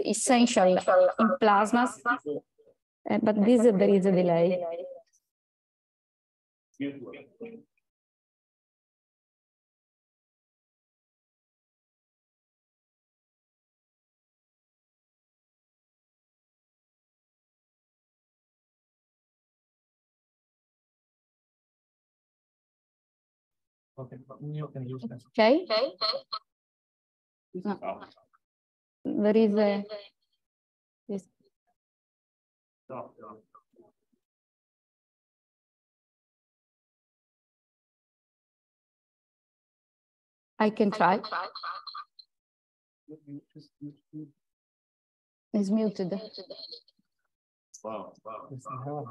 essential in plasmas, eh, but this there is a delay. Okay. okay. okay there is a yes. I can try. It's muted. wow. wow.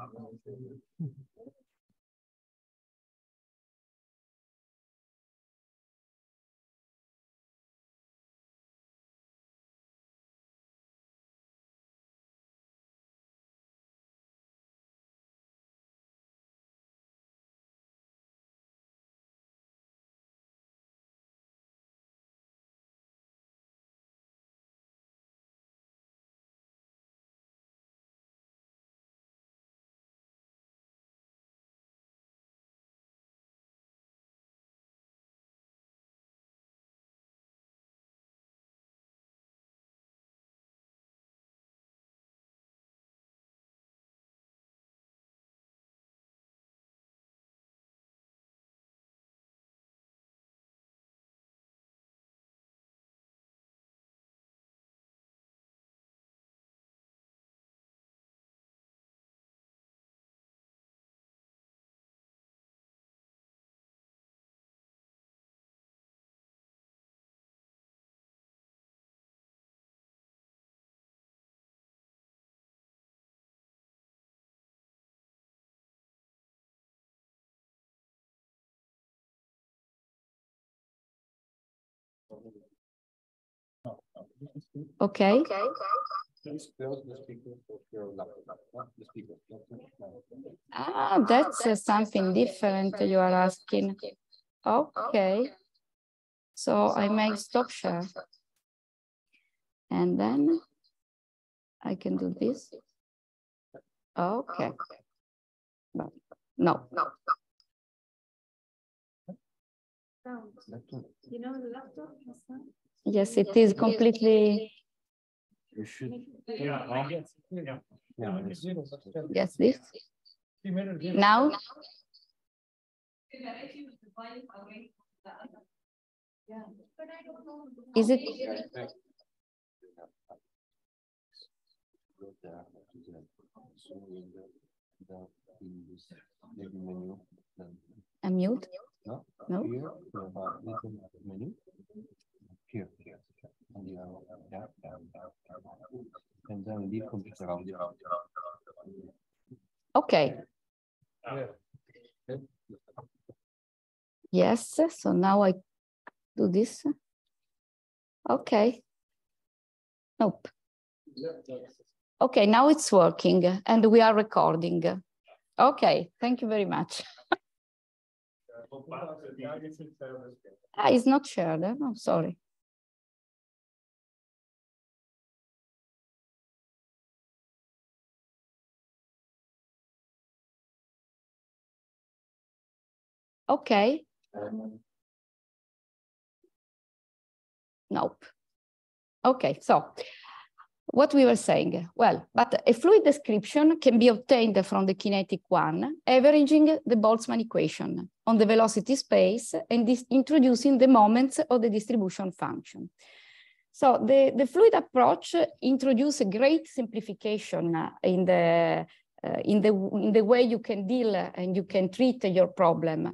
Okay. okay. Ah, that's uh, something different you are asking. Okay. So I make stop share. And then I can do this. Okay. no. No. You know the laptop? Yes, it is completely. You should. Yeah. Yeah. Yes, this. Now. Is it? I'm mute? No? no? Uh, uh, okay. Yes, so now I do this. Okay. Nope. Okay, now it's working and we are recording. Okay, thank you very much. ah, it's not shared, I'm eh? oh, sorry. Okay. Um, nope. Okay, so what we were saying, well, but a fluid description can be obtained from the kinetic one, averaging the Boltzmann equation on the velocity space and introducing the moments of the distribution function. So the, the fluid approach introduced a great simplification in the uh, in, the, in the way you can deal and you can treat your problem.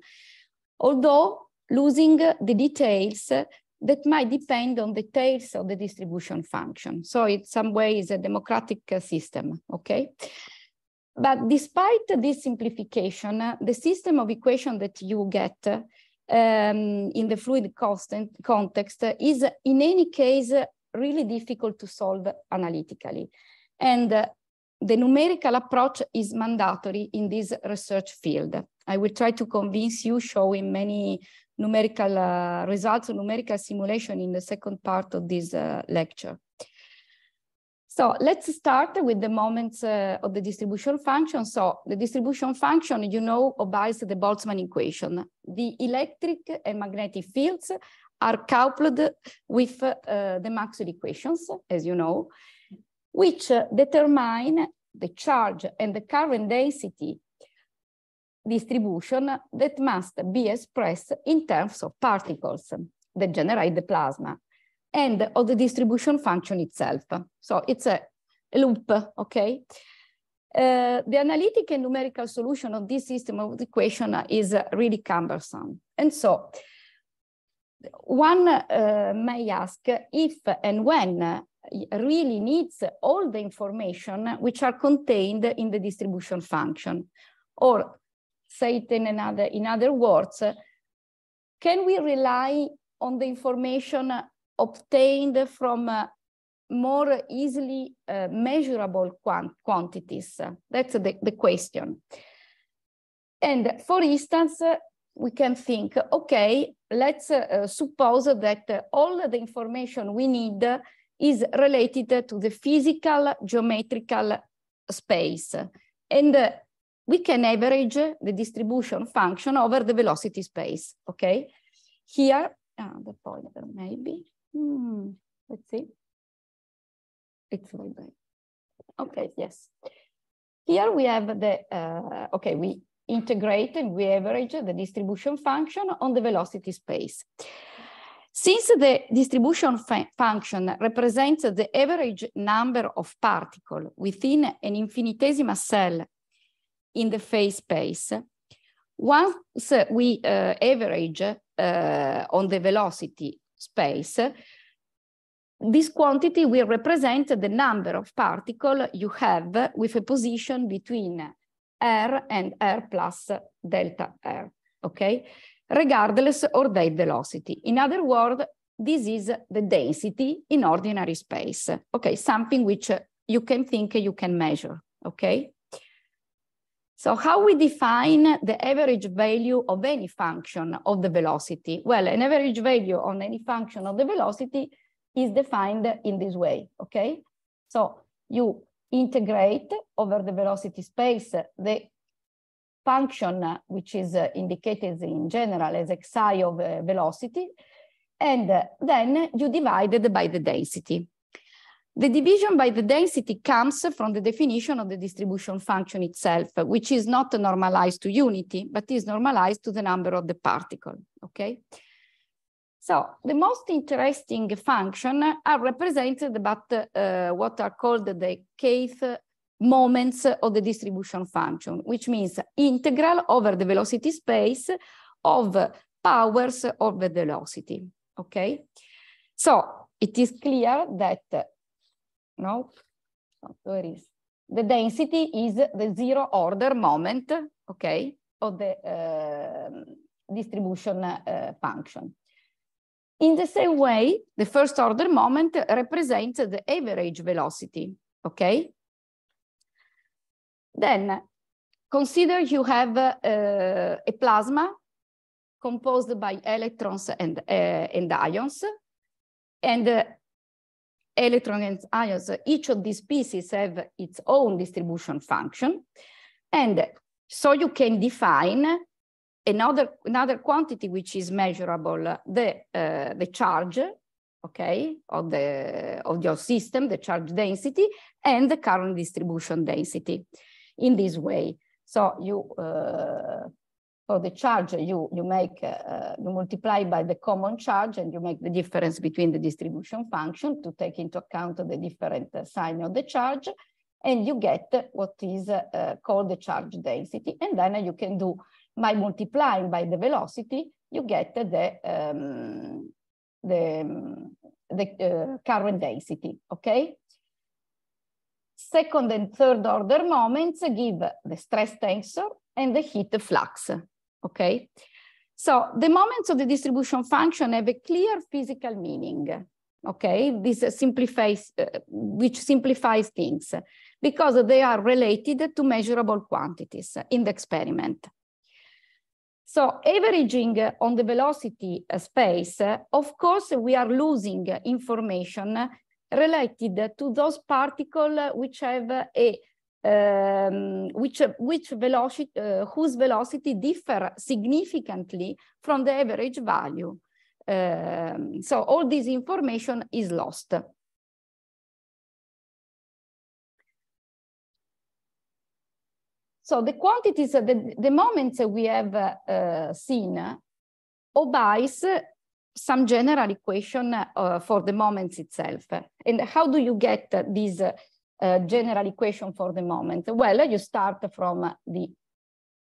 Although losing the details uh, that might depend on the tails of the distribution function. So in some ways a democratic uh, system, okay? But despite this simplification, the system of equation that you get um, in the fluid constant context is in any case really difficult to solve analytically. And the numerical approach is mandatory in this research field. I will try to convince you showing many numerical uh, results, numerical simulation in the second part of this uh, lecture. So let's start with the moments uh, of the distribution function. So the distribution function, you know, obeys the Boltzmann equation. The electric and magnetic fields are coupled with uh, the Maxwell equations, as you know, which determine the charge and the current density distribution that must be expressed in terms of particles that generate the plasma and of the distribution function itself. So it's a loop, okay? Uh, the analytic and numerical solution of this system of the equation is really cumbersome. And so one uh, may ask if and when really needs all the information which are contained in the distribution function. Or say it in, another, in other words, can we rely on the information obtained from uh, more easily uh, measurable quant quantities? That's the, the question. And for instance, we can think, okay, let's uh, suppose that uh, all the information we need is related to the physical geometrical space. And uh, we can average the distribution function over the velocity space, okay? Here, uh, the pointer maybe, hmm, let's see. It's right there. Okay, yes. Here we have the, uh, okay, we Integrate and we average the distribution function on the velocity space. Since the distribution function represents the average number of particles within an infinitesimal cell in the phase space, once we uh, average uh, on the velocity space, this quantity will represent the number of particles you have with a position between r and r plus delta r, okay? Regardless of their velocity. In other words, this is the density in ordinary space, okay? Something which you can think you can measure, okay? So how we define the average value of any function of the velocity? Well, an average value on any function of the velocity is defined in this way, okay? So you integrate over the velocity space the function which is uh, indicated in general as xi of velocity, and uh, then you divide it by the density. The division by the density comes from the definition of the distribution function itself, which is not normalized to unity, but is normalized to the number of the particle, okay? So the most interesting function are represented by uh, what are called the kth moments of the distribution function, which means integral over the velocity space of powers of the velocity, okay? So it is clear that, no, there is the density is the zero order moment, okay, of the uh, distribution uh, function. In the same way, the first order moment represents the average velocity, okay? Then consider you have uh, a plasma composed by electrons and, uh, and ions. And uh, electrons and ions, each of these pieces have its own distribution function. And so you can define Another, another quantity which is measurable, the, uh, the charge, okay, of, the, of your system, the charge density, and the current distribution density in this way. So you, uh, for the charge, you, you make, uh, you multiply by the common charge and you make the difference between the distribution function to take into account the different sign of the charge and you get what is uh, called the charge density. And then you can do by multiplying by the velocity, you get the, um, the, the uh, current density, okay? Second and third order moments give the stress tensor and the heat flux, okay? So the moments of the distribution function have a clear physical meaning, okay? This simplifies, uh, which simplifies things because they are related to measurable quantities in the experiment. So averaging on the velocity uh, space, uh, of course, we are losing information related to those particles which have a um, which which velocity uh, whose velocity differ significantly from the average value. Um, so all this information is lost. So the quantities, the, the moments we have uh, seen obeys some general equation uh, for the moments itself. And how do you get this uh, general equation for the moment? Well, you start from the,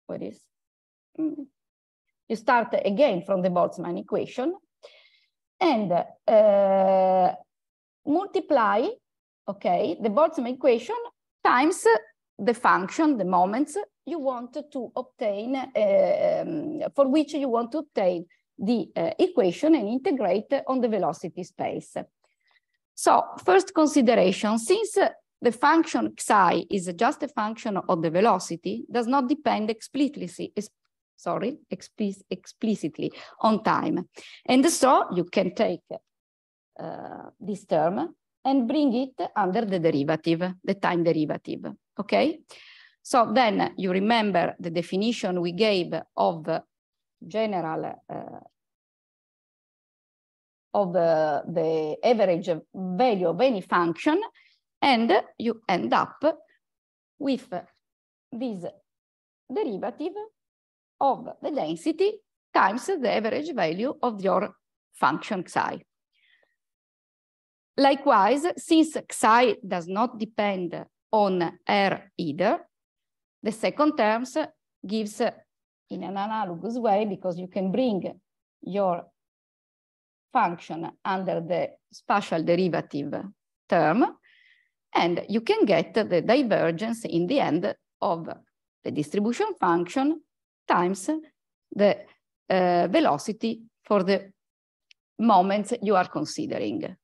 what is? Mm-hmm. You start again from the Boltzmann equation and uh, multiply, okay, the Boltzmann equation times the function, the moments you want to obtain, um, for which you want to obtain the uh, equation and integrate on the velocity space. So first consideration, since uh, the function xi is just a function of the velocity, does not depend explicitly, sorry, explicitly on time. And so you can take uh, this term and bring it under the derivative, the time derivative okay? So then you remember the definition we gave of general, uh, of uh, the average value of any function, and you end up with this derivative of the density times the average value of your function xi. Likewise, since xi does not depend on air either. The second terms gives in an analogous way because you can bring your function under the spatial derivative term and you can get the divergence in the end of the distribution function times the uh, velocity for the moments you are considering.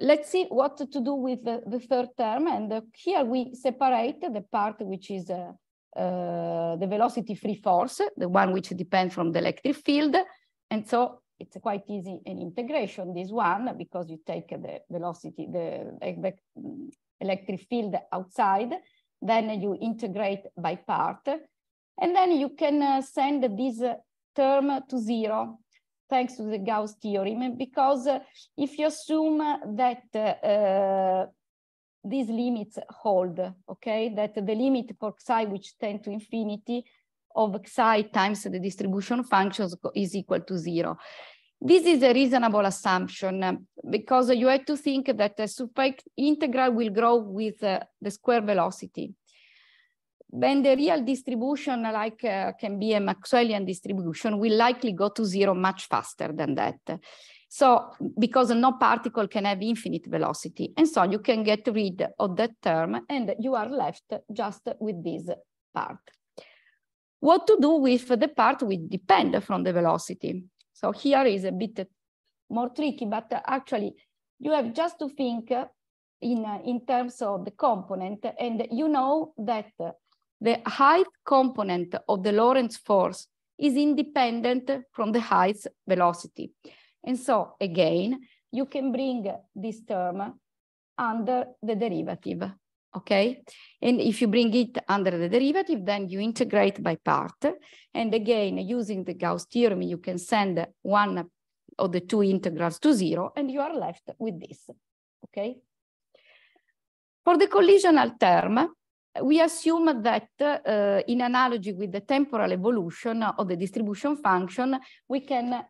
let's see what to do with the, the third term. And uh, here we separate the part which is uh, uh, the velocity free force, the one which depends from the electric field. And so it's quite easy an integration, this one, because you take the velocity, the electric field outside, then you integrate by part, and then you can uh, send this term to zero thanks to the Gauss theorem, because uh, if you assume that uh, uh, these limits hold, okay, that the limit for xi which tend to infinity of xi times the distribution functions is equal to zero. This is a reasonable assumption because you have to think that the super integral will grow with the square velocity then the real distribution like uh, can be a Maxwellian distribution will likely go to zero much faster than that. So because no particle can have infinite velocity. And so you can get rid of that term and you are left just with this part. What to do with the part which depend from the velocity? So here is a bit more tricky, but actually you have just to think in, in terms of the component and you know that the height component of the Lorentz force is independent from the height velocity. And so again, you can bring this term under the derivative, okay? And if you bring it under the derivative, then you integrate by part. And again, using the Gauss theorem, you can send one of the two integrals to zero and you are left with this, okay? For the collisional term, we assume that uh, in analogy with the temporal evolution of the distribution function, we can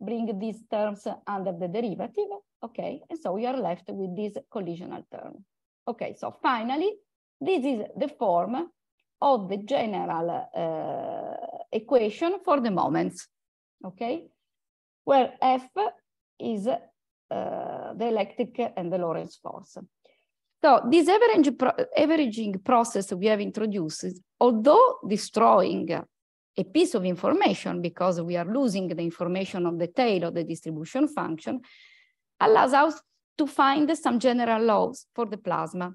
bring these terms under the derivative, okay? And so we are left with this collisional term. Okay, so finally, this is the form of the general uh, equation for the moments, okay? Where F is uh, the electric and the Lorentz force. So this averaging process we have introduced, although destroying a piece of information because we are losing the information of the tail of the distribution function, allows us to find some general laws for the plasma.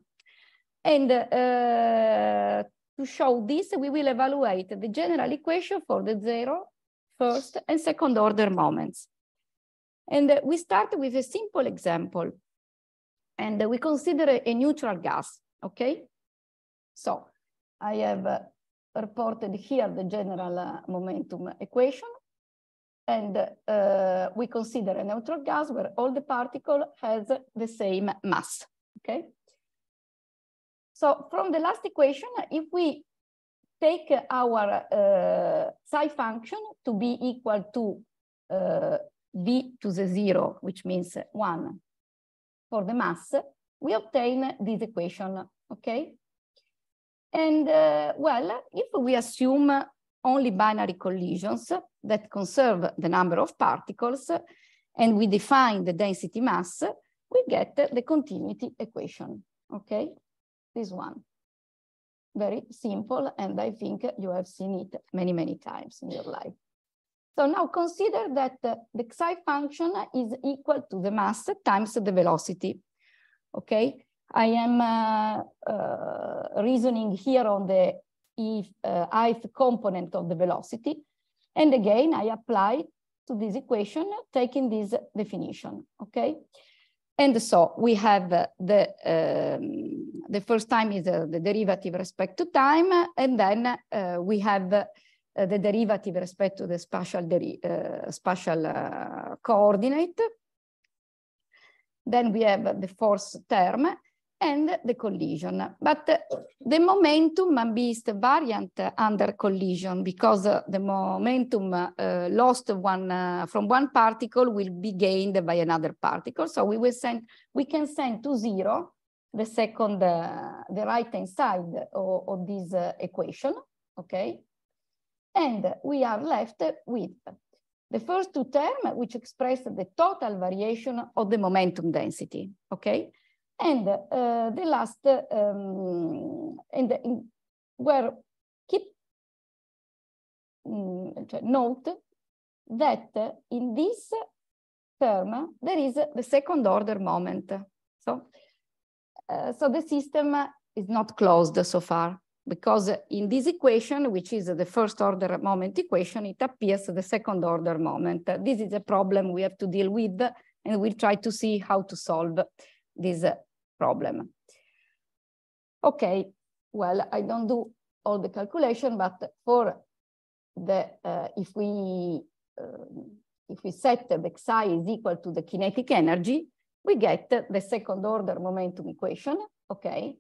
And uh, to show this, we will evaluate the general equation for the zero, first, and second order moments. And we start with a simple example and we consider a neutral gas, okay? So I have uh, reported here the general uh, momentum equation, and uh, we consider a neutral gas where all the particle has the same mass, okay? So from the last equation, if we take our uh, psi function to be equal to uh, v to the zero, which means one for the mass, we obtain this equation, okay? And uh, well, if we assume only binary collisions that conserve the number of particles and we define the density mass, we get the continuity equation, okay? This one. Very simple, and I think you have seen it many, many times in your life. So now consider that the, the psi function is equal to the mass times the velocity. Okay, I am uh, uh, reasoning here on the if, uh, ith component of the velocity. And again, I apply to this equation, taking this definition, okay? And so we have the, um, the first time is uh, the derivative respect to time, and then uh, we have Eh, the derivative respect to the spatial, eh, spatial eh, coordinate. Then we have the force term and the collision. But the momentum must be the variant under collision because the momentum lost one from one particle will be gained by another particle. So we will send, we can send to zero the second, the right hand side of, of this equation, okay? And we are left with the first two terms, which express the total variation of the momentum density, okay? And uh, the last, um, and in, where keep um, note that in this term, there is the second order moment. So, uh, so the system is not closed so far because in this equation, which is the first order moment equation, it appears the second order moment. This is a problem we have to deal with, and we'll try to see how to solve this problem. Okay, well, I don't do all the calculation, but for the, uh, if we, uh, if we set the xi is equal to the kinetic energy, we get the second order momentum equation, okay?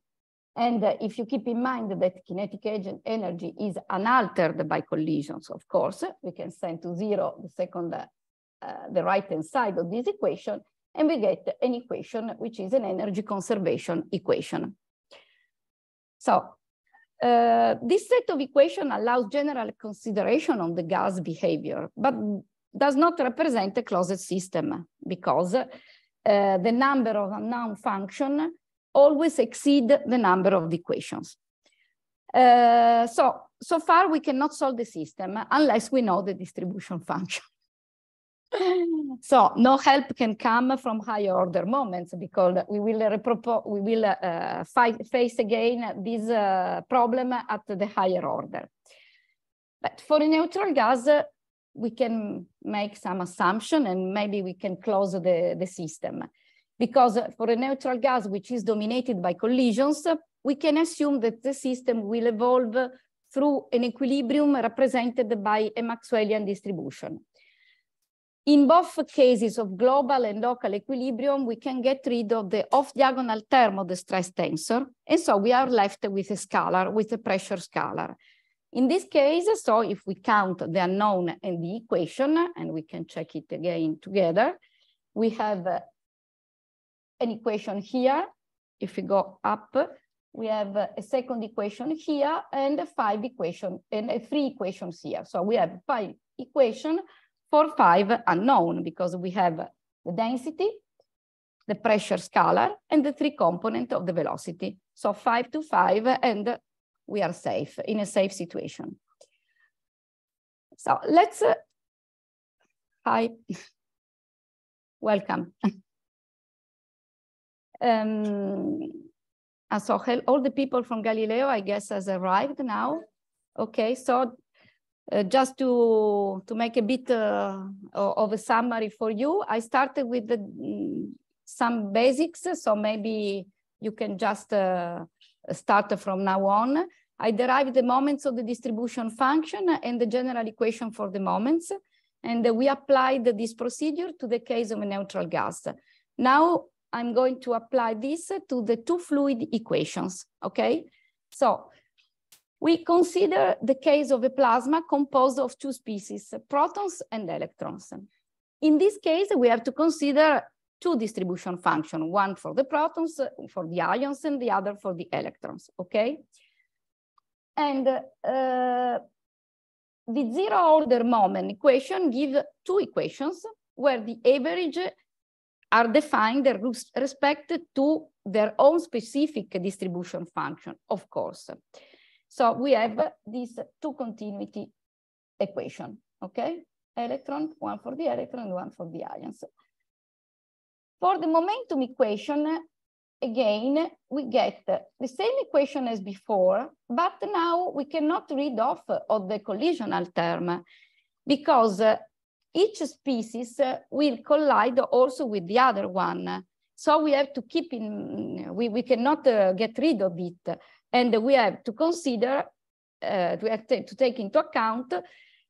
And uh, if you keep in mind that kinetic agent energy is unaltered by collisions, of course, we can send to zero the second, uh, the right-hand side of this equation, and we get an equation which is an energy conservation equation. So uh, this set of equations allows general consideration on the gas behavior, but does not represent a closed system because uh, the number of unknown function always exceed the number of the equations. Uh, so, so far we cannot solve the system unless we know the distribution function. so no help can come from higher order moments because we will, we will uh, fight, face again this uh, problem at the higher order. But for a neutral gas, we can make some assumption and maybe we can close the, the system. Because for a neutral gas, which is dominated by collisions, we can assume that the system will evolve through an equilibrium represented by a Maxwellian distribution. In both cases of global and local equilibrium, we can get rid of the off-diagonal term of the stress tensor, and so we are left with a scalar, with a pressure scalar. In this case, so if we count the unknown and the equation, and we can check it again together, we have an equation here. If we go up, we have a second equation here and five equation and three equations here. So we have five equation for five unknown because we have the density, the pressure scalar, and the three component of the velocity. So five to five, and we are safe in a safe situation. So let's, uh, hi, welcome. Um, and so all the people from Galileo, I guess, has arrived now. Okay, so uh, just to, to make a bit uh, of a summary for you, I started with the, mm, some basics, so maybe you can just uh, start from now on. I derived the moments of the distribution function and the general equation for the moments, and we applied this procedure to the case of a neutral gas. Now I'm going to apply this to the two fluid equations, okay? So we consider the case of a plasma composed of two species, protons and electrons. In this case, we have to consider two distribution function, one for the protons, for the ions, and the other for the electrons, okay? And uh, the zero order moment equation gives two equations where the average are defined with respect to their own specific distribution function, of course. So we have this two continuity equation, okay? Electron, one for the electron and one for the ions. For the momentum equation, again, we get the same equation as before, but now we cannot read off of the collisional term because each species uh, will collide also with the other one. So we have to keep in, we, we cannot uh, get rid of it. And we have to consider, uh, we have to take into account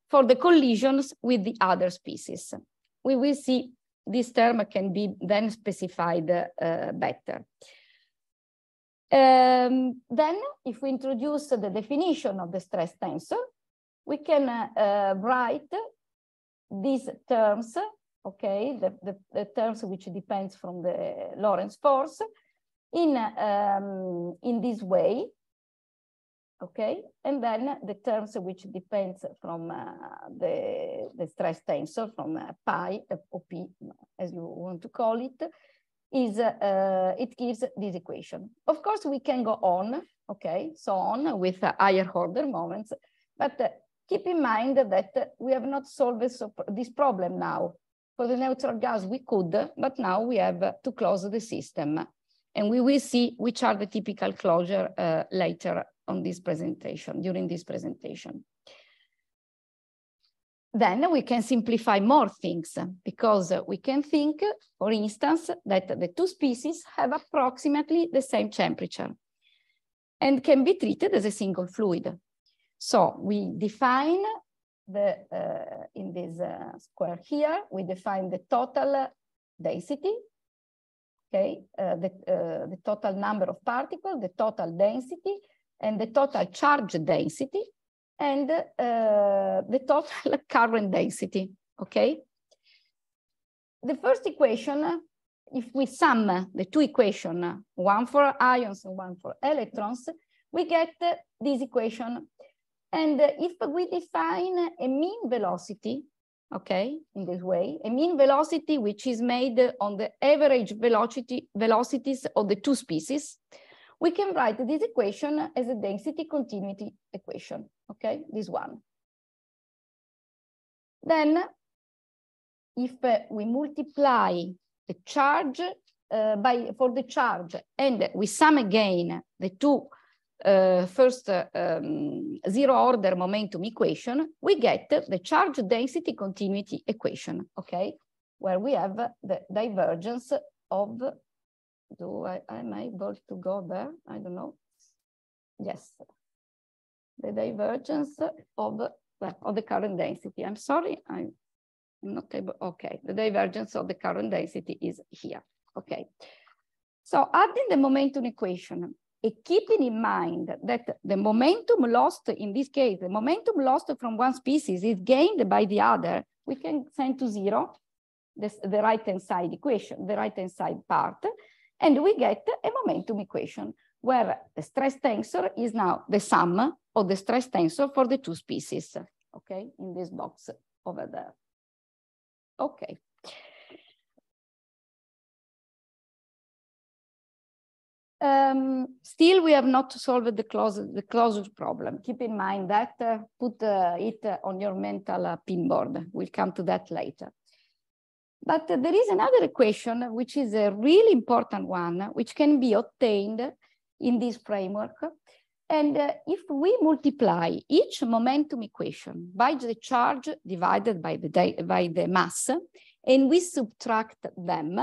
for the collisions with the other species. We will see this term can be then specified uh, better. Um, then, if we introduce the definition of the stress tensor, we can uh, write these terms, okay, the, the, the terms which depends from the Lorentz force, in, um, in this way, okay? And then the terms which depends from uh, the, the stress tensor, from uh, pi, or p, as you want to call it, is uh, uh, it gives this equation. Of course, we can go on, okay, so on with higher order moments, but uh, Keep in mind that we have not solved this, this problem now. For the neutral gas, we could, but now we have to close the system. And we will see which are the typical closure uh, later on this presentation, during this presentation. Then we can simplify more things because we can think, for instance, that the two species have approximately the same temperature and can be treated as a single fluid. So we define the, uh, in this uh, square here, we define the total density, okay, uh, the, uh, the total number of particles, the total density, and the total charge density, and uh, the total current density, okay? The first equation, if we sum the two equations, one for ions and one for electrons, we get this equation and uh, if we define uh, a mean velocity, okay, in this way, a mean velocity which is made on the average velocity velocities of the two species, we can write this equation as a density continuity equation, okay, this one. Then if uh, we multiply the charge uh, by for the charge and we sum again the two uh, first uh, um, zero order momentum equation, we get the charge density continuity equation, okay? Where we have the divergence of, do I, am I able to go there? I don't know. Yes, the divergence of, well, of the current density. I'm sorry, I'm not able, okay. The divergence of the current density is here, okay. So adding the momentum equation, keeping in mind that the momentum lost in this case, the momentum lost from one species is gained by the other, we can send to zero this, the right-hand side equation, the right-hand side part, and we get a momentum equation where the stress tensor is now the sum of the stress tensor for the two species, okay, in this box over there. Okay. Um, still, we have not solved the, closure, the closure problem. Keep in mind that, uh, put uh, it uh, on your mental uh, pinboard. We'll come to that later. But there is another equation which is a really important one, which can be obtained in this framework. And uh, if we multiply each momentum equation by the charge divided by the, by the mass, and we subtract them,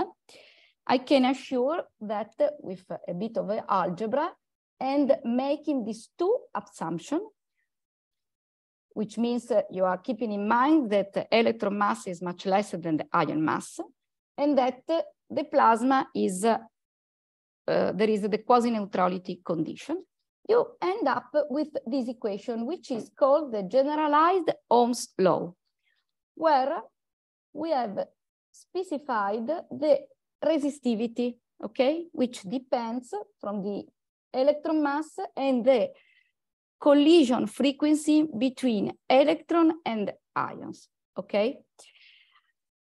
I can assure that with a bit of algebra and making these two assumptions, which means you are keeping in mind that electron mass is much less than the ion mass, and that the plasma is, uh, there is the quasi-neutrality condition, you end up with this equation, which is called the generalized Ohm's law, where we have specified the resistivity, okay, which depends from the electron mass and the collision frequency between electron and ions, okay?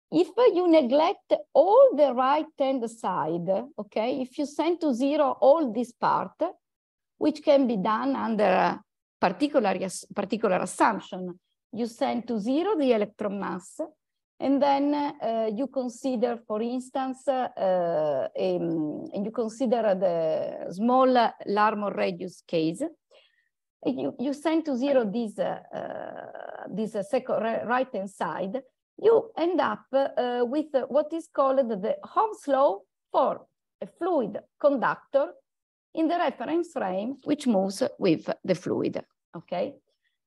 If you neglect all the right-hand side, okay, if you send to zero all this part, which can be done under a particular, particular assumption, you send to zero the electron mass and then uh, you consider, for instance, uh, um, you consider the small Larmor radius case. You, you send to zero this, uh, uh this uh, right-hand side. You end up uh, with what is called the Ohm's law for a fluid conductor in the reference frame, which moves with the fluid, okay?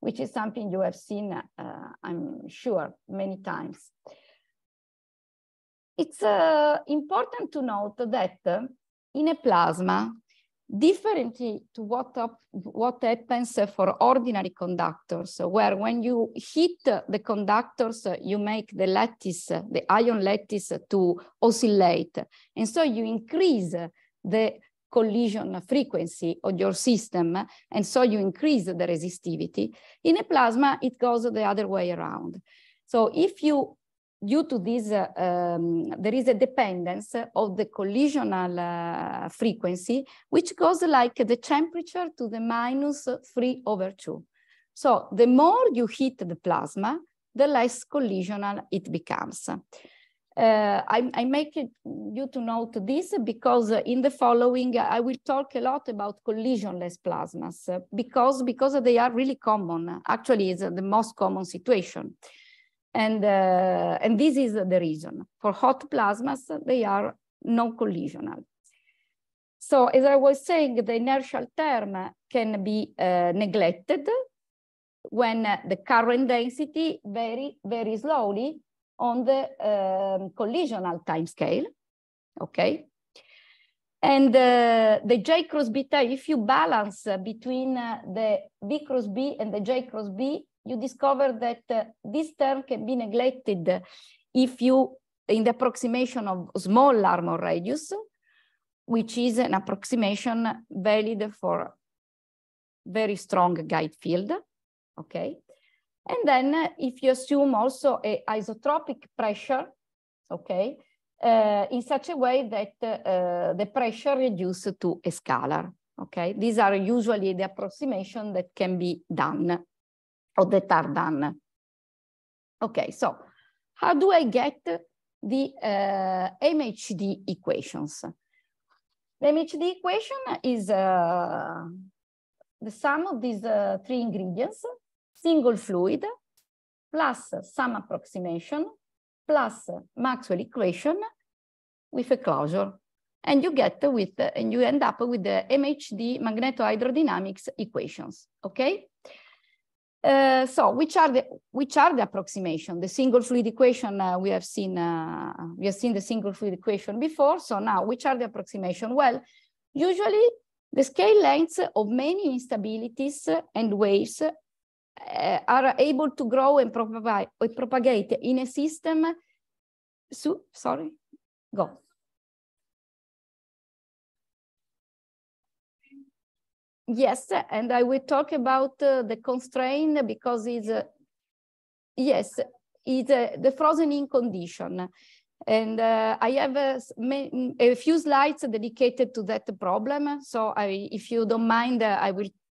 which is something you have seen, uh, I'm sure, many times. It's uh, important to note that uh, in a plasma, differently to what, what happens for ordinary conductors, where when you hit the conductors, you make the lattice, the ion lattice to oscillate. And so you increase the collision frequency of your system, and so you increase the resistivity. In a plasma, it goes the other way around. So if you, due to this, uh, um, there is a dependence of the collisional uh, frequency, which goes like the temperature to the minus three over two. So the more you heat the plasma, the less collisional it becomes. Uh, I, I, make it, you to note this because in the following, I will talk a lot about collisionless plasmas uh, because, because they are really common. Actually, is uh, the most common situation. And, uh, and this is the reason. For hot plasmas, they are non-collisional. So as I was saying, the inertial term can be uh, neglected when the current density very, very slowly on the um, collisional time scale, okay? And uh, the J cross beta, if you balance uh, between uh, the B cross B and the J cross B, you discover that uh, this term can be neglected if you, in the approximation of small armor radius, which is an approximation valid for very strong guide field, okay? And then uh, if you assume also a isotropic pressure, okay, uh, in such a way that uh, the pressure reduces to a scalar, okay? These are usually the approximation that can be done or that are done. Okay, so how do I get the uh, MHD equations? The MHD equation is uh, the sum of these uh, three ingredients single fluid plus some approximation plus Maxwell equation with a closure. And you get with, and you end up with the MHD magnetohydrodynamics equations, okay? Uh, so which are the which are the approximation the single fluid equation uh, we have seen uh, we have seen the single fluid equation before so now which are the approximation well usually the scale lengths of many instabilities and waves uh, are able to grow and propagate in a system. So, sorry, go. Yes, and I will talk about uh, the constraint because it's, uh, yes, it's uh, the frozen in condition. And uh, I have uh, a, a, few slides dedicated to that problem. So I, if you don't mind, uh, I will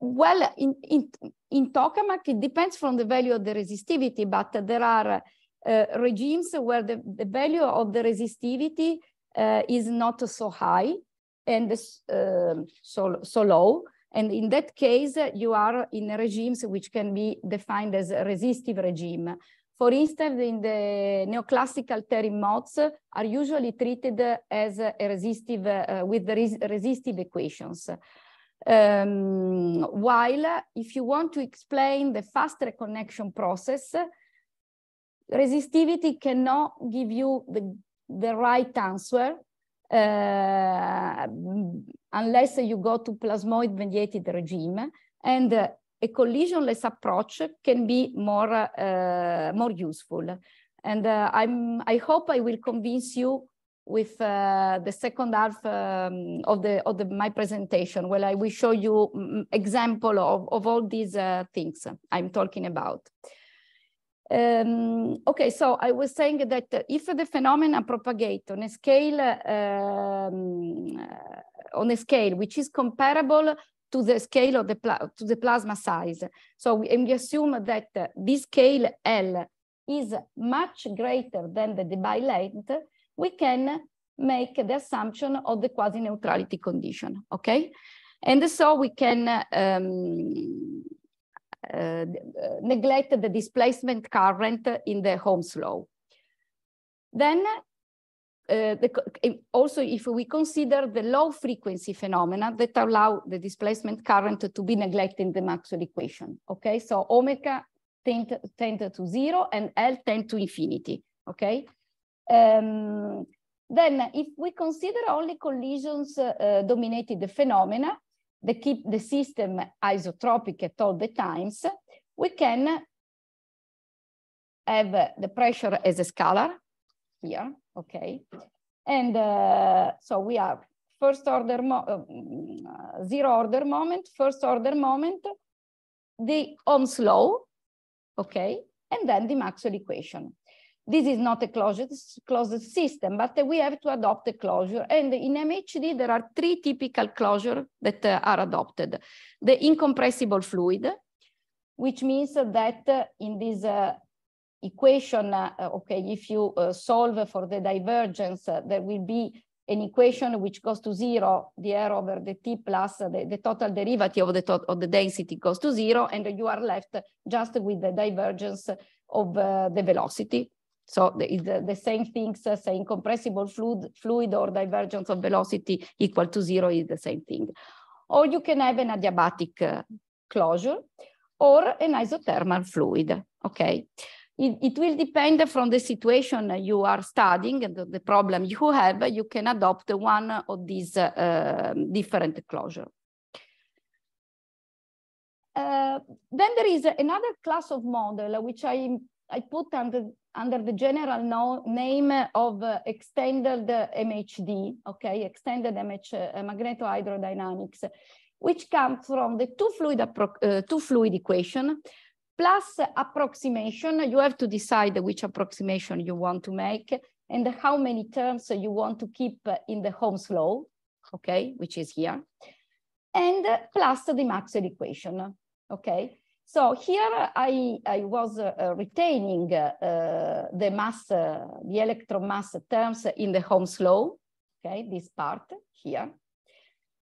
Well, in, in, in tokamak, it depends from the value of the resistivity, but there are uh, regimes where the, the value of the resistivity uh, is not so high and uh, so, so low. And in that case, you are in regimes which can be defined as a resistive regime. For instance, in the neoclassical Terry modes are usually treated as a resistive, uh, with the res resistive equations. Um, while if you want to explain the fast reconnection process, resistivity cannot give you the, the right answer uh, unless you go to plasmoid mediated regime and uh, a collisionless approach can be more uh, more useful and uh, I'm I hope I will convince you with uh, the second half um, of the of the, my presentation, where I will show you mm, mm, example of, of all these uh, things I'm talking about. Um, okay, so I was saying that uh, if the phenomena propagate on a scale um, uh, on a scale which is comparable to the scale of the to the plasma size, so we, we assume that uh, this scale L is much greater than the Debye length, we can make the assumption of the quasi-neutrality condition, okay? And so we can um, uh, neglect the displacement current in the Holmes law. Then uh, the, also if we consider the low frequency phenomena that allow the displacement current to be neglected in the Maxwell equation, okay? So omega tend to zero and L tend to infinity, okay? Um, then if we consider only collisions uh, dominated the phenomena that keep the system isotropic at all the times, we can have the pressure as a scalar here, okay? And uh, so we have first order, uh, zero order moment, first order moment, the Ohm's law, okay? And then the Maxwell equation. This is not a closed, closed system, but we have to adopt a closure. And in MHD, there are three typical closures that uh, are adopted. The incompressible fluid, which means that uh, in this uh, equation, okay, if you solve for the divergence, there will be an equation which goes to zero, the error over the t plus the, the total derivative of the, tot of the density goes to zero, and you are left just with the divergence of uh, the velocity. So the, the, same things, uh, incompressible fluid, fluid or divergence of velocity equal to zero is the same thing. Or you can have an adiabatic uh, closure or an isothermal fluid, okay? It, it, will depend from the situation you are studying and the, the problem you have, you can adopt one of these uh, um, different closure. Uh, then there is another class of model which I, I put under under the general no, name of uh, extended MHD, okay, extended MH, uh, magnetohydrodynamics, which comes from the two fluid, uh, two fluid equation plus approximation. You have to decide which approximation you want to make and how many terms you want to keep in the Ohm's law, okay, which is here, and plus the Maxwell equation, okay? So here I, I was uh, retaining uh, the mass, uh, the electron mass terms in the Holmes law, okay, this part here.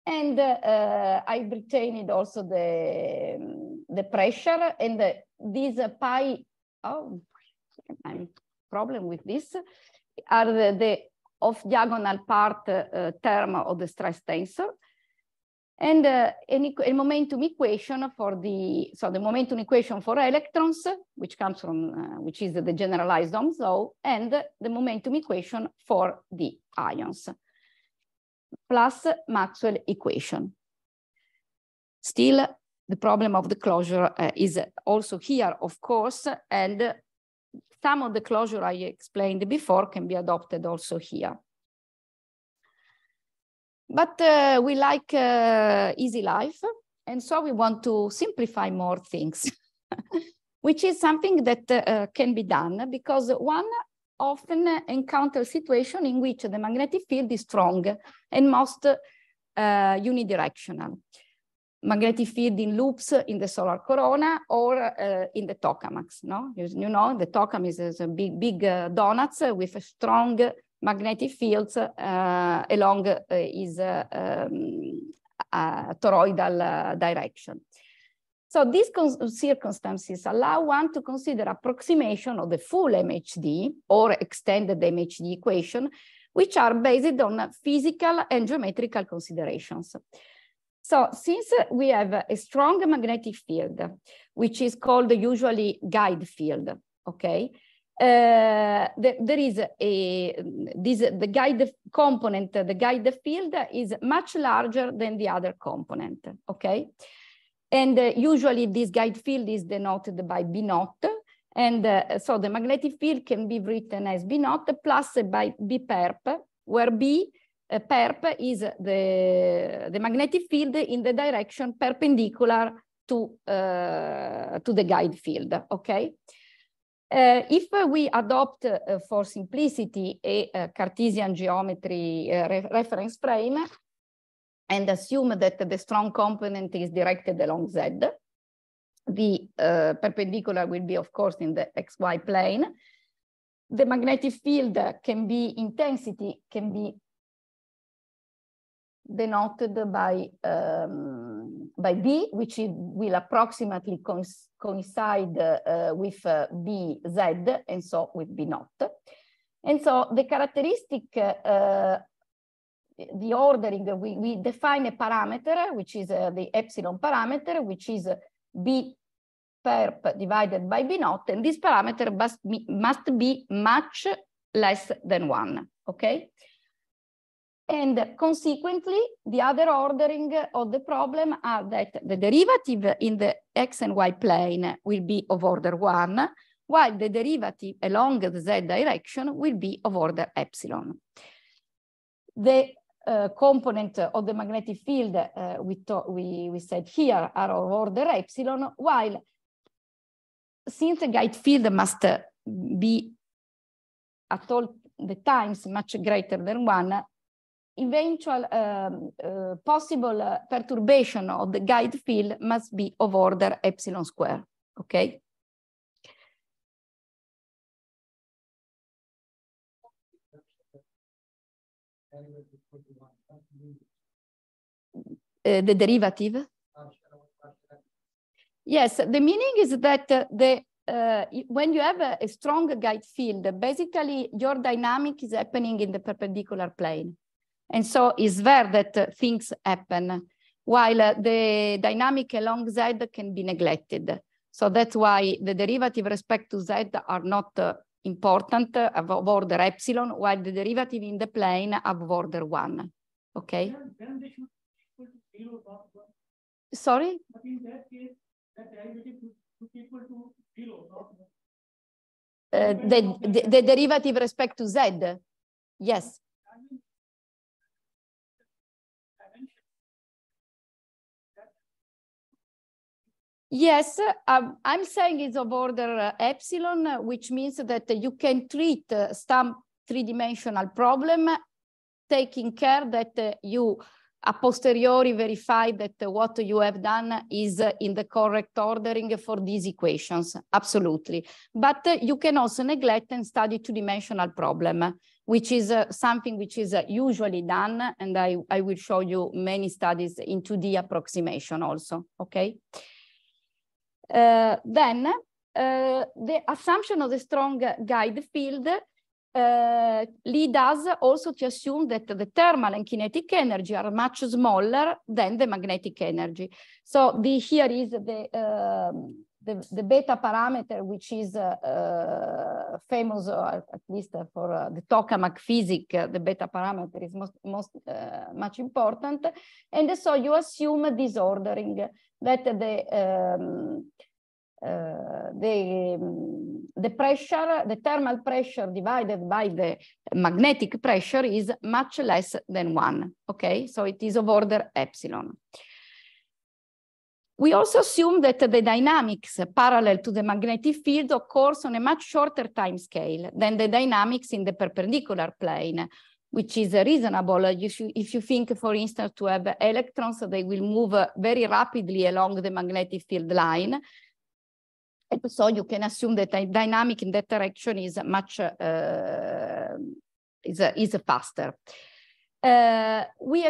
And uh, I retained also the, the pressure and the, these pi, oh, I'm problem with this, are the, the off-diagonal part uh, term of the stress tensor and uh, a momentum equation for the, so the momentum equation for electrons, which comes from, uh, which is the generalized Ohm's law, and the momentum equation for the ions, plus Maxwell equation. Still, the problem of the closure uh, is also here, of course, and some of the closure I explained before can be adopted also here. But uh, we like uh, easy life, and so we want to simplify more things, which is something that uh, can be done because one often encounters situation in which the magnetic field is strong and most uh, unidirectional. Magnetic field in loops in the solar corona or uh, in the tokamaks. No, you, you know the tokam is, is a big, big uh, donuts with a strong magnetic fields uh, along uh, its um, toroidal uh, direction. So these circumstances allow one to consider approximation of the full MHD or extended MHD equation, which are based on physical and geometrical considerations. So since we have a strong magnetic field, which is called usually guide field, okay, uh, the, there is a this the guide component the guide field is much larger than the other component okay and uh, usually this guide field is denoted by b naught and uh, so the magnetic field can be written as b naught plus by b perp where b uh, perp is the the magnetic field in the direction perpendicular to uh, to the guide field okay uh, if uh, we adopt uh, for simplicity a, eh, Cartesian geometry re reference frame and assume that the strong component is directed along Z, the perpendicular will be, of course, in the xy plane. The magnetic field can be intensity, can be denoted by um, by B, which is, will approximately coincide uh, with uh, BZ and so with B naught. And so the characteristic, uh, uh the ordering, we, we define a parameter, which is uh, the epsilon parameter, which is B perp divided by B naught, and this parameter must be, must be much less than one, okay? And consequently, the other ordering of the problem are that the derivative in the x and y plane will be of order 1, while the derivative along the z direction will be of order epsilon. The uh, component of the magnetic field uh, we, we, we said here are of order epsilon, while since the guide field must be at all the times much greater than 1, eventual um, uh, possible uh, perturbation of the guide field must be of order epsilon square, okay? Uh, the derivative? Yes, the meaning is that the uh, when you have a, a, strong guide field, basically your dynamic is happening in the perpendicular plane. And so it's there that things happen, while the dynamic along Z can be neglected. So that's why the derivative respect to Z are not uh, important uh, of order epsilon, while the derivative in the plane of order one. Okay. Sorry? uh, the, the, the derivative respect to z. Yes, Yes, um, I'm saying it's of order uh, epsilon, uh, which means that you can treat uh, some three-dimensional problem, taking care that you a posteriori verify that what you have done is in the correct ordering for these equations, absolutely. But you can also neglect and study two-dimensional problem, which is something which is usually done, and I, I will show you many studies in 2D approximation also, okay? Eh, then eh, the assumption of the strong guide field uh, lead us also to assume that the thermal and kinetic energy are much smaller than the magnetic energy. So the, here is the, uh, the, the, beta parameter, which is uh, famous, at least for the tokamak physics, the beta parameter is most, most much important. And so you assume disordering that the um, uh, the, um, the pressure, the thermal pressure divided by the magnetic pressure is much less than one, okay? So it is of order epsilon. We also assume that the dynamics parallel to the magnetic field occurs on a much shorter time scale than the dynamics in the perpendicular plane, which is reasonable if you, if you think, for instance, to have electrons, they will move very rapidly along the magnetic field line. And so you can assume that the dynamic in that direction is much uh, is, is faster. Uh, we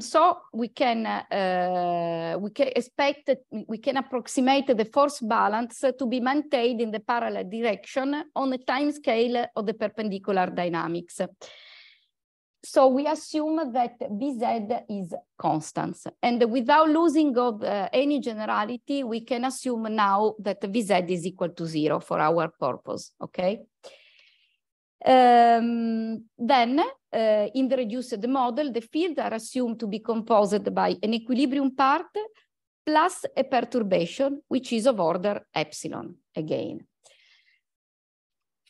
so we can uh, we can expect we can approximate the force balance to be maintained in the parallel direction on the time scale of the perpendicular dynamics. So we assume that BZ is constant. And without losing of uh, any generality, we can assume now that BZ is equal to zero for our purpose, okay? Um, then uh, in the reduced model, the fields are assumed to be composed by an equilibrium part plus a perturbation, which is of order epsilon again.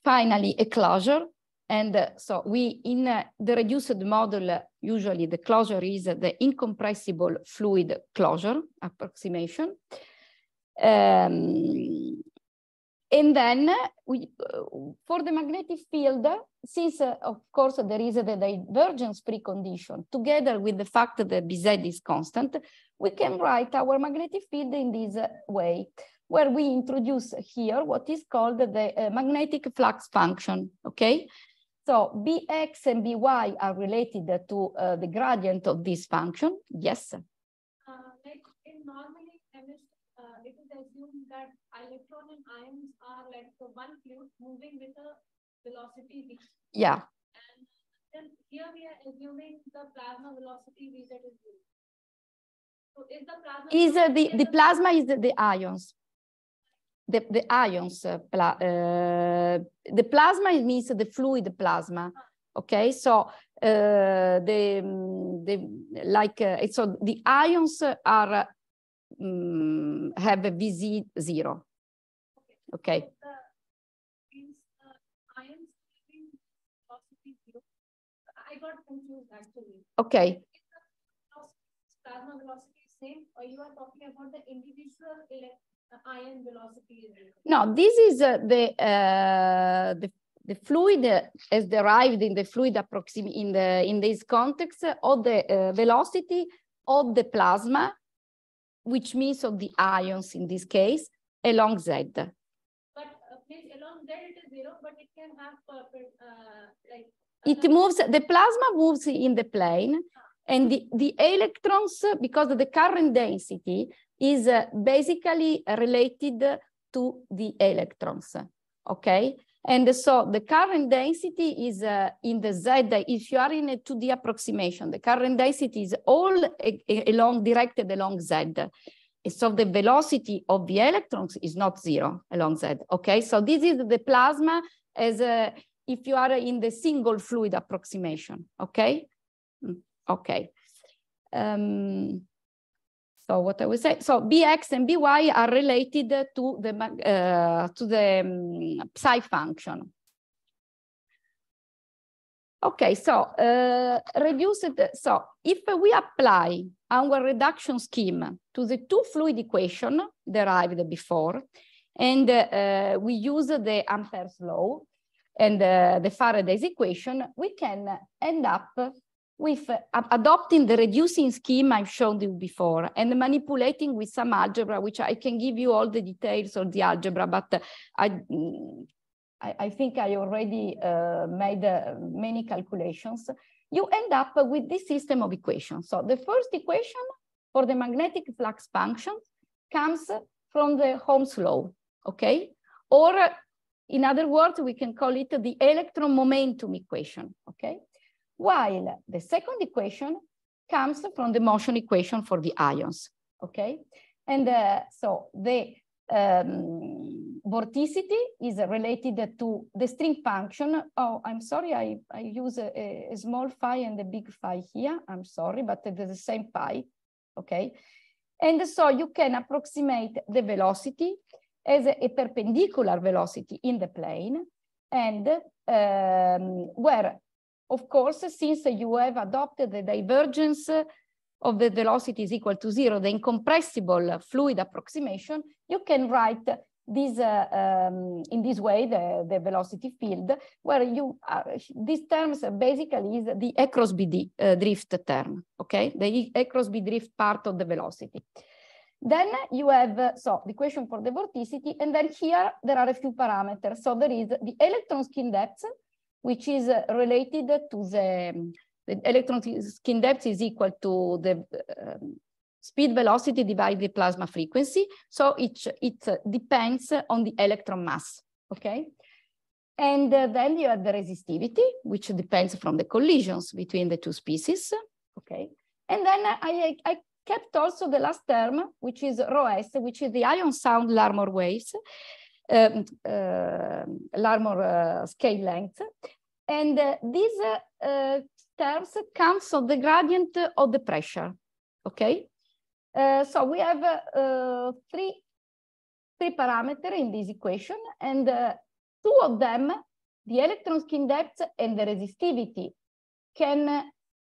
Finally, a closure and uh, so we, in uh, the reduced model, uh, usually the closure is the incompressible fluid closure approximation. Um, and then we, for the magnetic field, since uh, of course there is the divergence precondition, together with the fact that BZ is constant, we can write our magnetic field in this way, where we introduce here what is called the uh, magnetic flux function, okay? So bx and by are related to uh, the gradient of this function. Yes? Uh, like in normally chemistry, uh, it is assumed that electron and ions are like the one fluid moving with a velocity v. Yeah. And then here we are assuming the plasma velocity v that is zero. So is the plasma... Is, uh, the, the, the plasma is the, the ions the, the ions, uh, pla uh, the plasma means the fluid plasma. Okay, so uh, the, the like so the ions are um, have a VZ zero. Okay. got confused actually. Okay. Plasma velocity same, or you are talking about the individual electron ion velocity No, this is uh, the, uh, the the fluid uh, as derived in the fluid approximate in the in this context of uh, the uh, velocity of the plasma, which means of the ions in this case along z. But uh, along z it is zero, but it can have like. It moves, the plasma moves in the plane, ah. and the, the electrons, because of the current density, is uh, basically related to the electrons, okay? And so the current density is uh, in the Z, if you are in a 2D approximation, the current density is all along directed along Z. So the velocity of the electrons is not zero along Z, okay? So this is the plasma as a, uh, if you are in the single fluid approximation, okay? Mm, okay. Um, so what I would say, so bx and by are related to the uh, to the um, psi function. Okay, so uh, reduced. So if we apply our reduction scheme to the two fluid equation derived before, and uh, we use the Ampere's law and uh, the Faraday's equation, we can end up with uh, adopting the reducing scheme I've shown you before and manipulating with some algebra, which I can give you all the details of the algebra, but uh, mm, I, I, think I already uh, made uh, many calculations. You end up with this system of equations. So the first equation for the magnetic flux function comes from the Holmes law, okay? Or in other words, we can call it the electromomentum equation, okay? while the second equation comes from the motion equation for the ions, okay? And uh, so the um, vorticity is related to the string function. Oh, I'm sorry, I, I use a, a small phi and a big phi here. I'm sorry, but it's the same phi, okay? And so you can approximate the velocity as a, a perpendicular velocity in the plane and um, where of course, since you have adopted the divergence of the velocity is equal to zero, the incompressible fluid approximation, you can write this uh, um, in this way the, the velocity field, where you are, uh, these terms basically is the E cross B uh, drift term, okay? The E cross B drift part of the velocity. Then you have, uh, so the equation for the vorticity, and then here there are a few parameters. So there is the electron skin depth, which is uh, related to the, the electron skin depth is equal to the um, speed velocity divided by plasma frequency. So it, it uh, depends on the electron mass, okay? And uh, then you have the resistivity, which depends from the collisions between the two species, okay? And then I, I kept also the last term, which is rho s, which is the ion sound Larmor waves, um, um, Larmor uh, scale length. And uh, these uh, terms comes from the gradient of the pressure, okay? so we have three, three parameters in this equation, and two of them, the electron skin depth and the resistivity, can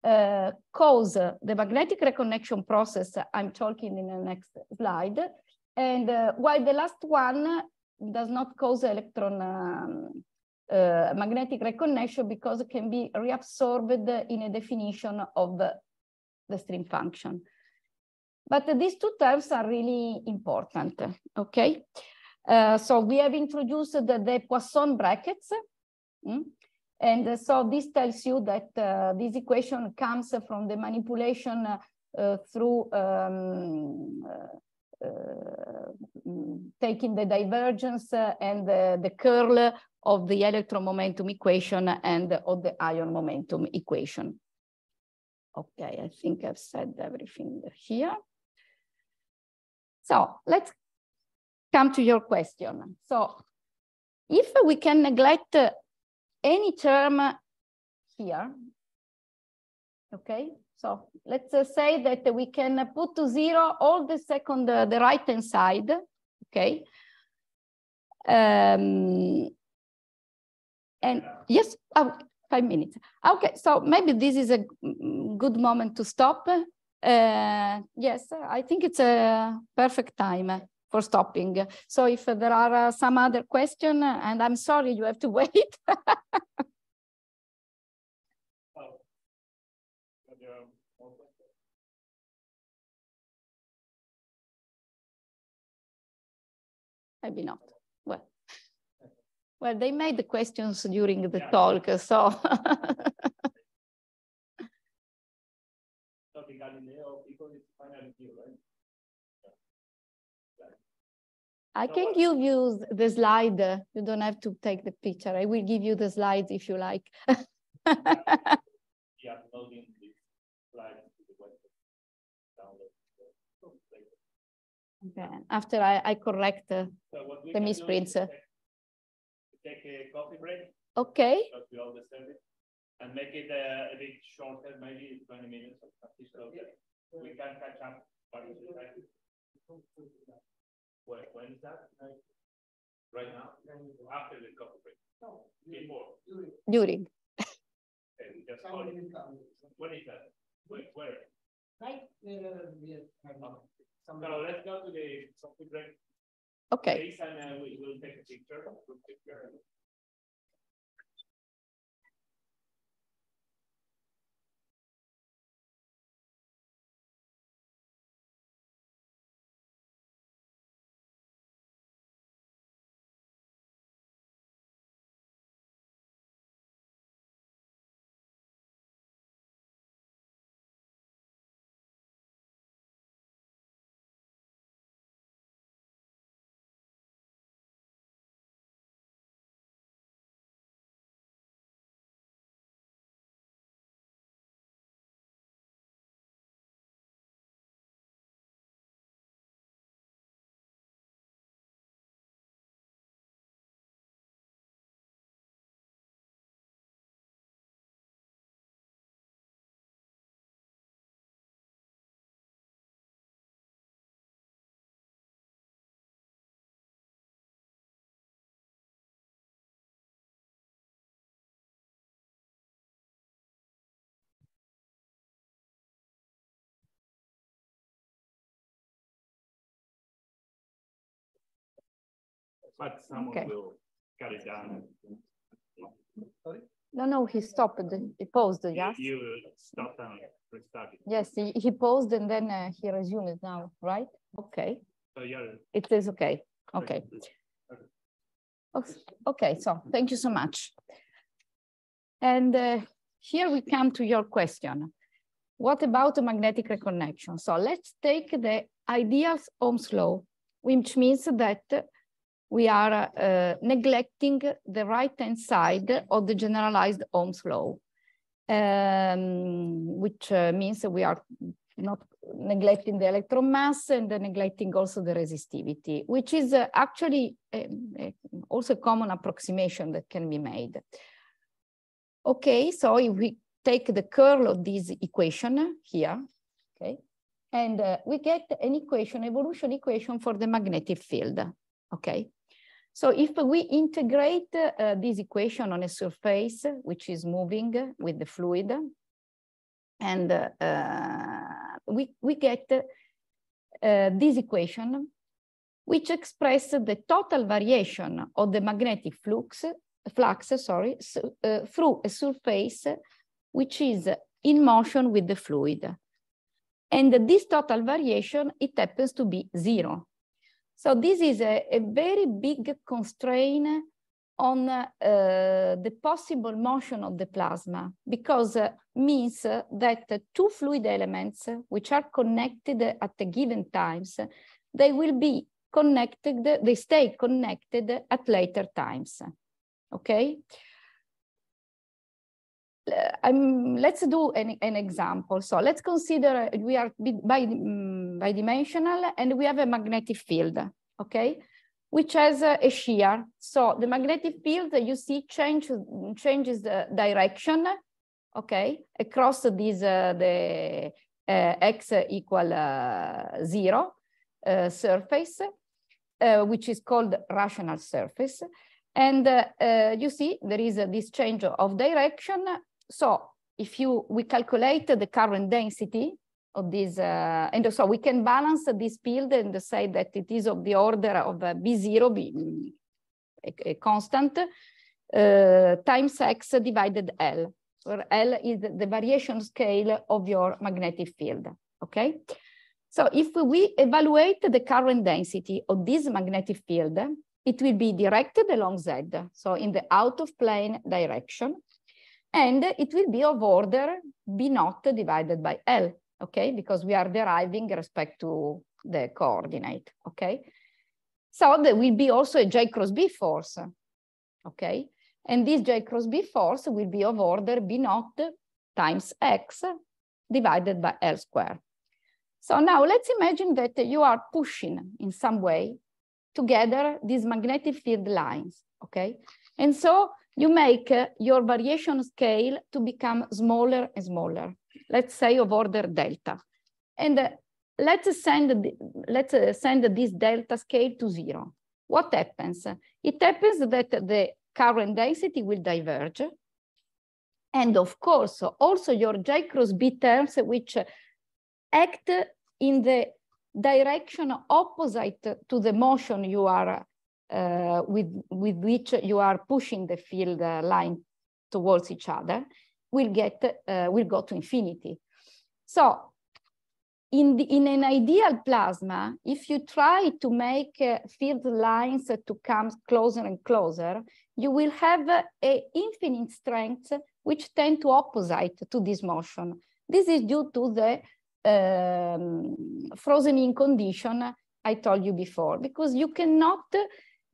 uh, cause the magnetic reconnection process I'm talking in the next slide. And uh, while the last one does not cause electron um, uh, magnetic reconnection because it can be reabsorbed in a definition of the stream function. But these two terms are really important, okay? Uh, so we have introduced the, the Poisson brackets. Mm? And so this tells you that uh, this equation comes from the manipulation uh, through um, taking the divergence and the, the curl of the electron momentum equation and of the ion momentum equation. Okay, I think I've said everything here. So let's come to your question. So if we can neglect any term here, okay, so let's uh, say that we can uh, put to zero all the second, uh, the right-hand side, okay? Um, and yes, oh, five minutes. Okay, so maybe this is a mm, good moment to stop. Uh, yes, I think it's a perfect time for stopping. So if there are uh, some other question, uh, and I'm sorry you have to wait. maybe not. Well, well, they made the questions during the yeah. talk, so. I can give you the slide. You don't have to take the picture. I will give you the slides if you like. yeah, uploading the to the Download. Okay. after I, I correct uh, so the misprints. Take, a coffee break. Okay. And make it uh, a bit shorter, maybe 20 minutes. So we can catch up. When, when is that? Right now? After the coffee break? No. Before? During. During. when is that? Where? Right. Uh, Somebody. So let's go to the coffee break. Okay. Please, and uh, we will take a picture. but someone okay. will cut it down. No, no, he stopped. He paused. Yes. You, you stopped and restarted. Yes, he, he paused and then uh, he resumed now, right? Okay. So yeah. It is okay. Okay. Okay. Okay. So thank you so much. And uh, here we come to your question. What about the magnetic reconnection? So let's take the ideal Ohm's law, which means that we are uh, neglecting the right-hand side of the generalized Ohm's law, um, which uh, means we are not neglecting the electron mass and neglecting also the resistivity, which is uh, actually also a common approximation that can be made. Okay, so if we take the curl of this equation here, okay, and uh, we get an equation, evolution equation for the magnetic field, okay? So if we integrate uh, this equation on a surface, which is moving with the fluid, and uh, we, we get uh, this equation, which expresses the total variation of the magnetic flux, flux sorry, so, uh, through a surface, which is in motion with the fluid. And this total variation, it happens to be zero so this is a, a very big constraint on uh, the possible motion of the plasma because uh, means uh, that two fluid elements uh, which are connected at the given times, uh, they will be connected, they stay connected at later times, okay? Eh, let's do an, an, example. So let's consider we are mm, bidimensional and we have a magnetic field, okay, which has a, a shear. So the magnetic field you see change, changes the direction, okay, across this, uh, the uh, x equal uh, zero uh, surface, uh, which is called rational surface. And uh, uh, you see, there is uh, this change of direction so if you, we calculate the current density of this, uh, and so we can balance this field and say that it is of the order of uh, B0, B, a, a constant, uh, times X divided L, where L is the variation scale of your magnetic field, okay? So if we evaluate the current density of this magnetic field, it will be directed along Z, so in the out of plane direction, and it will be of order B naught divided by L, okay? Because we are deriving respect to the coordinate, okay? So there will be also a J cross B force, okay? And this J cross B force will be of order B naught times X divided by L square. So now let's imagine that you are pushing in some way together these magnetic field lines, okay? And so you make uh, your variation scale to become smaller and smaller, let's say of order delta. And uh, let's, send, let's uh, send this delta scale to zero. What happens? It happens that the current density will diverge. And of course, also your J cross B terms, which act in the direction opposite to the motion you are uh, with, with which you are pushing the field uh, line towards each other will get uh, will go to infinity. So in, the, in, an ideal plasma, if you try to make uh, field lines uh, to come closer and closer, you will have uh, a infinite strength which tend to opposite to this motion. This is due to the um, frozen in condition I told you before, because you cannot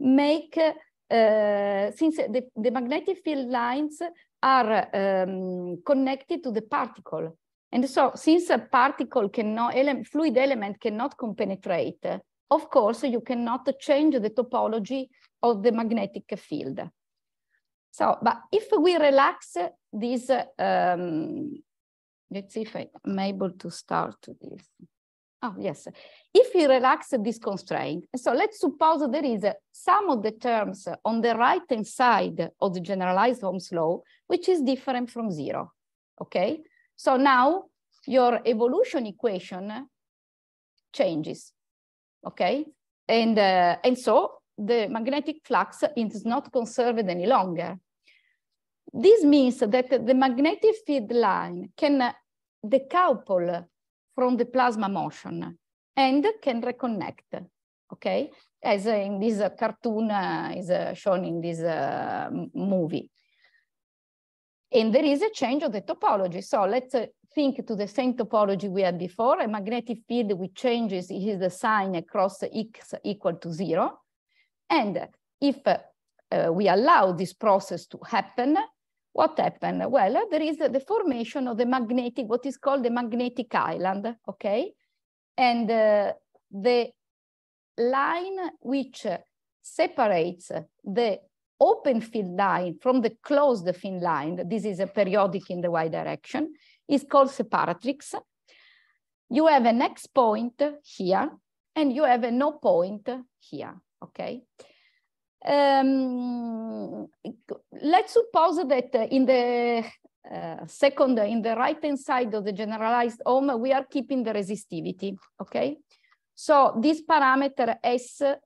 make eh, since the, the, magnetic field lines are um, connected to the particle. And so since a particle cannot, ele fluid element cannot compenetrate, of course, you cannot change the topology of the magnetic field. So, but if we relax this, um, let's see if I, I'm able to start this. Oh, yes. If you relax this constraint, so let's suppose there is some of the terms on the right-hand side of the generalized Ohm's law, which is different from zero, okay? So now your evolution equation changes, okay? And, uh, and so the magnetic flux is not conserved any longer. This means that the magnetic field line can decouple from the plasma motion and can reconnect, okay? As in this cartoon uh, is uh, shown in this uh, movie. And there is a change of the topology. So let's think to the same topology we had before, a magnetic field which changes is the sign across x equal to zero. And if uh, we allow this process to happen, what happened? Well, there is the formation of the magnetic, what is called the magnetic island, okay? And uh, the line which separates the open field line from the closed field line, this is a periodic in the y direction, is called separatrix. You have an x point here, and you have a no point here, okay? Um, let's suppose that in the uh, second, in the right-hand side of the generalized ohm, we are keeping the resistivity, okay? So this parameter S uh,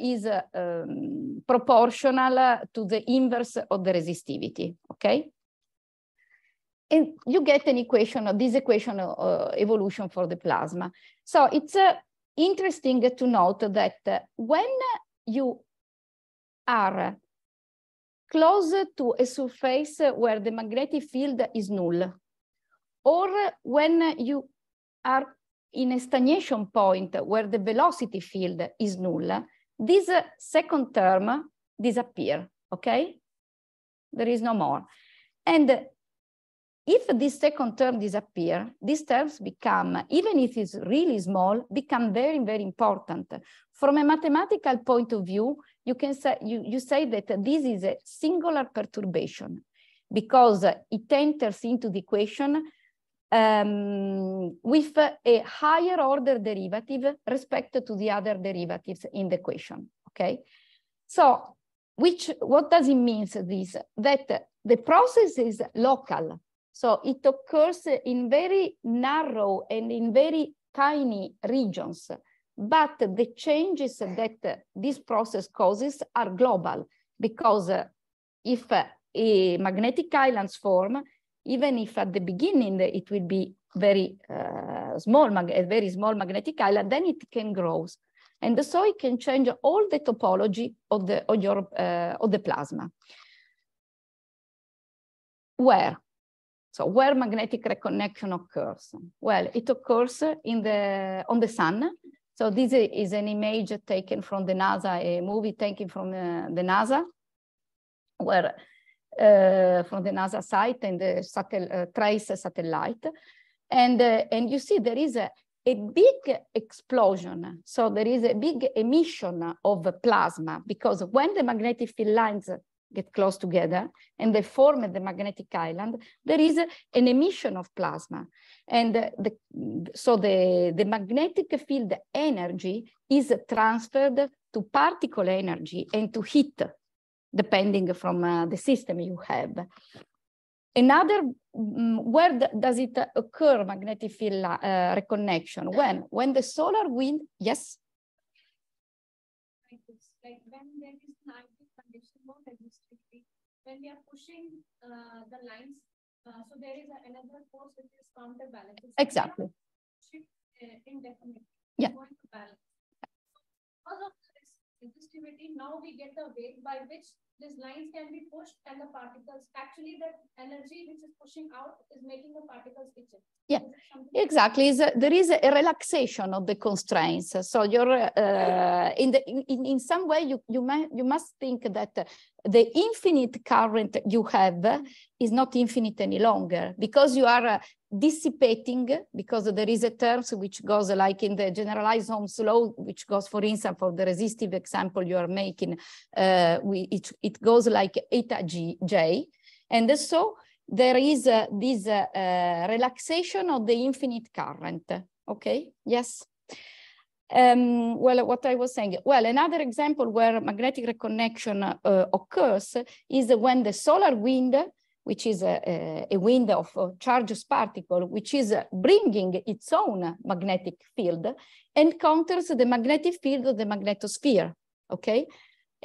is uh, um, proportional to the inverse of the resistivity, okay? And you get an equation of this equation of uh, evolution for the plasma. So it's uh, interesting to note that when you are close to a surface where the magnetic field is null, or when you are in a stagnation point where the velocity field is null, this second term disappear, okay? There is no more. And if this second term disappear, these terms become, even if it's really small, become very, very important. From a mathematical point of view, you can say you, you say that this is a singular perturbation because it enters into the equation um, with a higher order derivative respect to the other derivatives in the equation. Okay, so which what does it mean? This that the process is local, so it occurs in very narrow and in very tiny regions. But the changes that this process causes are global because if a magnetic islands form, even if at the beginning it will be very uh, small, a very small magnetic island, then it can grow. And so it can change all the topology of the, of your, uh, of the plasma. Where? So where magnetic reconnection occurs? Well, it occurs in the, on the sun so this is an image taken from the NASA, a movie taken from uh, the NASA, where uh, from the NASA site and the uh, TRACE satellite. And, uh, and you see there is a, a big explosion. So there is a big emission of plasma because when the magnetic field lines get close together and they form the magnetic island, there is an emission of plasma. And the, so the, the magnetic field energy is transferred to particle energy and to heat, depending from uh, the system you have. Another, mm, where does it occur magnetic field uh, reconnection? When? When the solar wind, yes? Like when there is when we are pushing uh, the lines. Uh, so there is another force which is Exactly. Shift uh, indefinitely. Yeah. Going to balance. Because of this resistivity, now we get a way by which these lines can be pushed and the particles actually the energy which is pushing out is making the particles itching yeah exactly a, there is a relaxation of the constraints so you're uh, in the in, in some way you you, may, you must think that the infinite current you have is not infinite any longer because you are uh, dissipating because there is a term which goes like in the generalized Ohm's law, which goes, for instance, for the resistive example you are making, uh, we, it, it goes like eta G, J. And so there is uh, this uh, uh, relaxation of the infinite current. Okay, yes. Um, well, what I was saying, well, another example where magnetic reconnection uh, occurs is when the solar wind, which is a, a wind of charged particle, which is bringing its own magnetic field, encounters the magnetic field of the magnetosphere. Okay,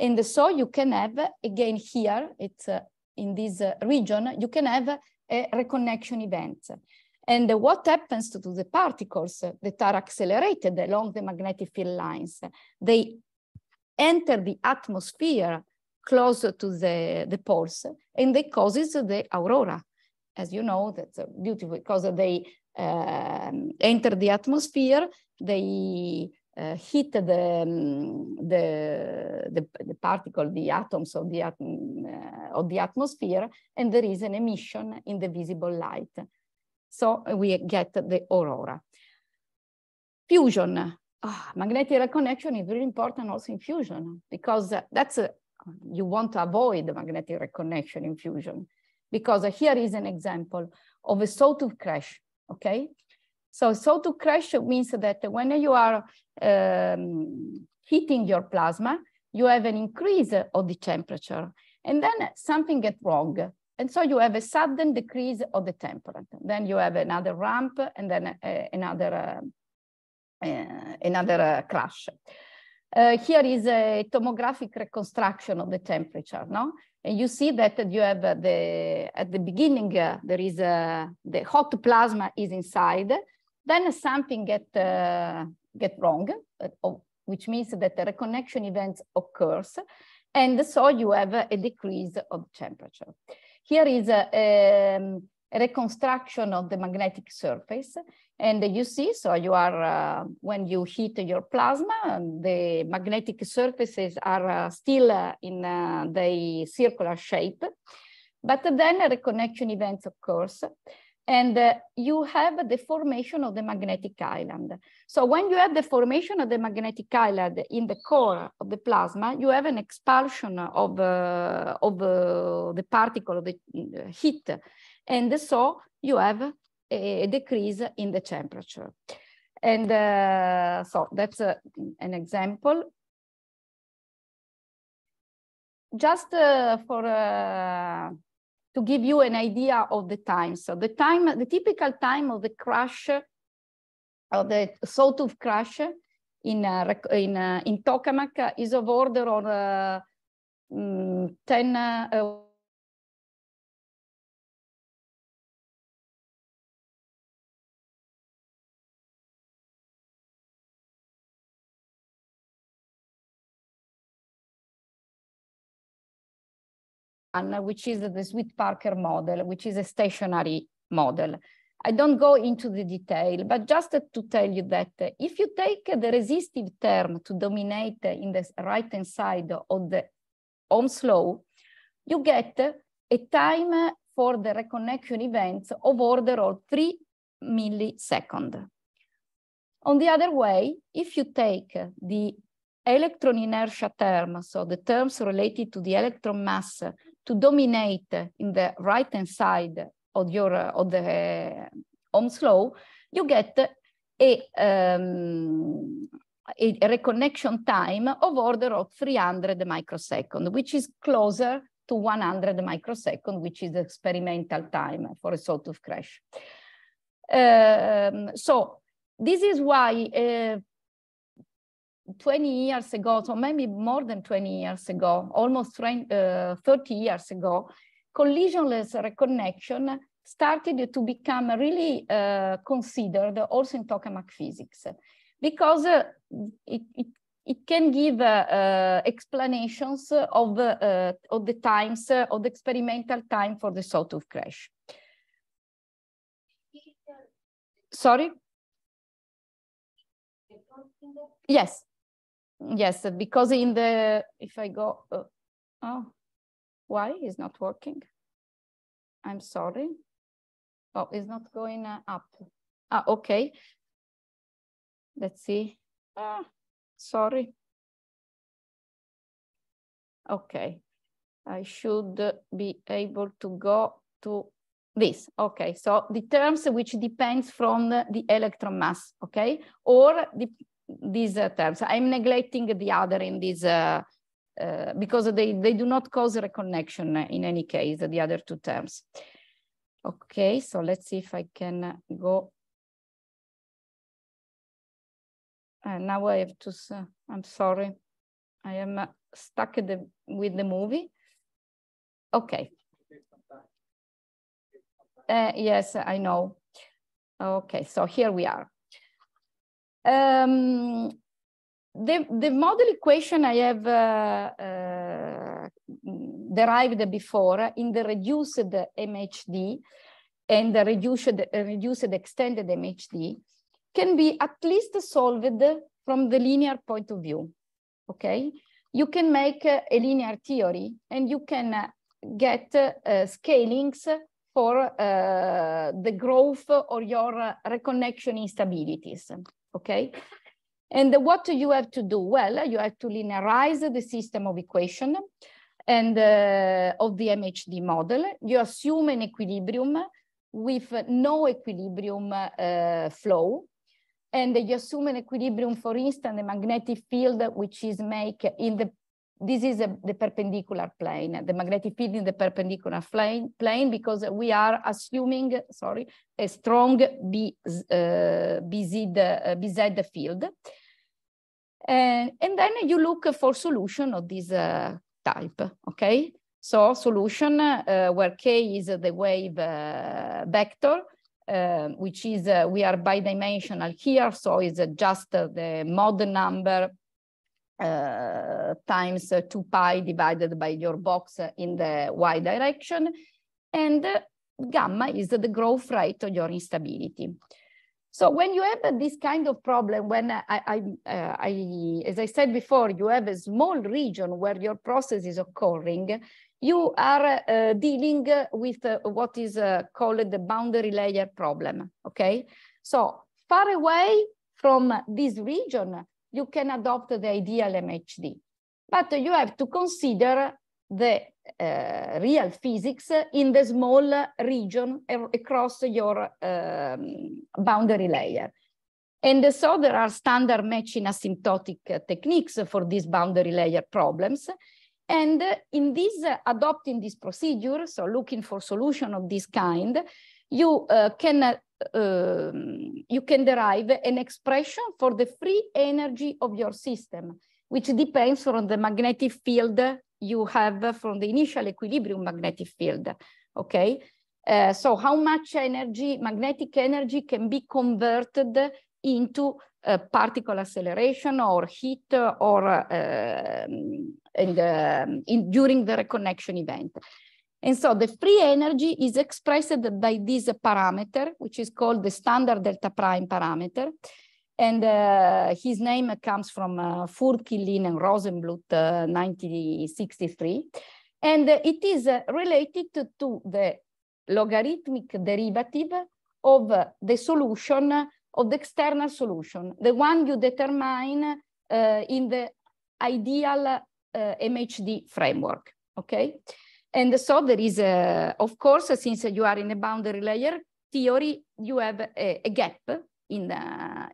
and so you can have, again here, it's uh, in this uh, region, you can have a reconnection event. And what happens to the particles that are accelerated along the magnetic field lines? They enter the atmosphere close to the, the poles and they causes the aurora. As you know, that's beautiful because they um, enter the atmosphere, they uh, hit the, um, the, the, the, particle, the atoms of the, atom, uh, of the atmosphere, and there is an emission in the visible light. So uh, we get the aurora. Fusion. Oh, magnetic reconnection is very important also in fusion because uh, that's a, uh, you want to avoid magnetic reconnection in fusion because here is an example of a sawtooth crash, okay? So so to crash means that when you are um, heating your plasma, you have an increase of the temperature and then something gets wrong. And so you have a sudden decrease of the temperature. Then you have another ramp and then uh, another, uh, uh, another uh, crash. Uh, here is a tomographic reconstruction of the temperature, no? And you see that you have the, at the beginning, uh, there is a, the hot plasma is inside then something get, uh, get wrong, uh, which means that the reconnection event occurs. And so you have a decrease of temperature. Here is a, a um, reconstruction of the magnetic surface. And you see, so you are, uh, when you heat your plasma, um, the magnetic surfaces are uh, still uh, in uh, the circular shape. But then a reconnection event occurs and uh, you have the formation of the magnetic island. So when you have the formation of the magnetic island in the core of the plasma, you have an expulsion of, uh, of uh, the particle of the uh, heat. And so you have a decrease in the temperature. And uh, so that's uh, an example. Just for to give you an idea of the time. So the time, the typical time of the crash, of the sawtooth crash in uh, in uh, in Tokamak is of order of uh, mm, 10 uh, which is the Sweet Parker model, which is a stationary model. I don't go into the detail, but just to tell you that if you take the resistive term to dominate in the right-hand side of the Ohm's law, you get a time for the reconnection events of order of three milliseconds. On the other way, if you take the electron inertia term, so the terms related to the electron mass to dominate in the right-hand side of your of the Ohm's law, you get a, um, a reconnection time of order of 300 microsecond, which is closer to 100 microsecond, which is the experimental time for a of crash. Um, so this is why uh, 20 years ago, so maybe more than 20 years ago, almost 20, uh, 30 years ago, collisionless reconnection started to become really uh, considered also in tokamak physics because uh, it, it, it, can give uh, uh, explanations of, uh, of the times, of the experimental time for the sawtooth crash. Sorry? Yes, yes, uh, because in the, if I go, uh, oh, why is not working? I'm sorry. Oh, it's not going uh, up. Ah, okay. Let's see. Ah, sorry. Okay. I should be able to go to this. Okay, so the terms which depends from the, the electron mass, okay? Or the, these uh, terms. I'm neglecting the other in this uh, uh, because they, they do not cause a reconnection in any case, the other two terms. Okay, so let's see if I can go. And uh, now I have to, I'm sorry. I am uh, stuck the, with the movie. Okay. Uh, yes, I know. Okay, so here we are. Um, the, the model equation I have uh, uh derived before in the reduced MHD and the reduced, reduced extended MHD can be at least solved from the linear point of view, okay? You can make a linear theory and you can get uh, scalings for uh, the growth or your reconnection instabilities okay? And what you have to do? Well, you have to linearize the system of equation and uh, of the MHD model. You assume an equilibrium with no equilibrium uh, flow. And you assume an equilibrium, for instance, the magnetic field, which is make in the this is a, the perpendicular plane, the magnetic field in the perpendicular plane, plane because we are assuming, sorry, a strong B, uh, BZ, uh, BZ field. And, and then you look for solution of this uh, type, okay? So solution uh, where K is the wave uh, vector, uh, which is, we are bidimensional here, so it's just the mod number uh, times 2 pi divided by your box in the y direction. And gamma is the growth rate of your instability. So when you have this kind of problem, when I, I, uh, I, as I said before, you have a small region where your process is occurring, you are uh, dealing with uh, what is uh, called the boundary layer problem, okay? So far away from this region, you can adopt the ideal MHD. But you have to consider the uh, real physics in the small region across your um, boundary layer. And so there are standard matching asymptotic techniques for these boundary layer problems. And in this, uh, adopting this procedure, so looking for solution of this kind, you uh, can uh, um, you can derive an expression for the free energy of your system, which depends on the magnetic field you have from the initial equilibrium magnetic field, okay? Uh, so how much energy, magnetic energy can be converted into uh, particle acceleration or heat or uh, in um, the, um, in, during the reconnection event. And so the free energy is expressed by this parameter, which is called the standard delta prime parameter. And uh, his name comes from uh, Furtkilin and Rosenblut, uh, 1963. And it is uh, related to, to, the logarithmic derivative of uh, the solution of the external solution, the one you determine uh, in the ideal MHD framework, okay? And so there is, a, of course, since you are in a boundary layer theory, you have a, a gap in,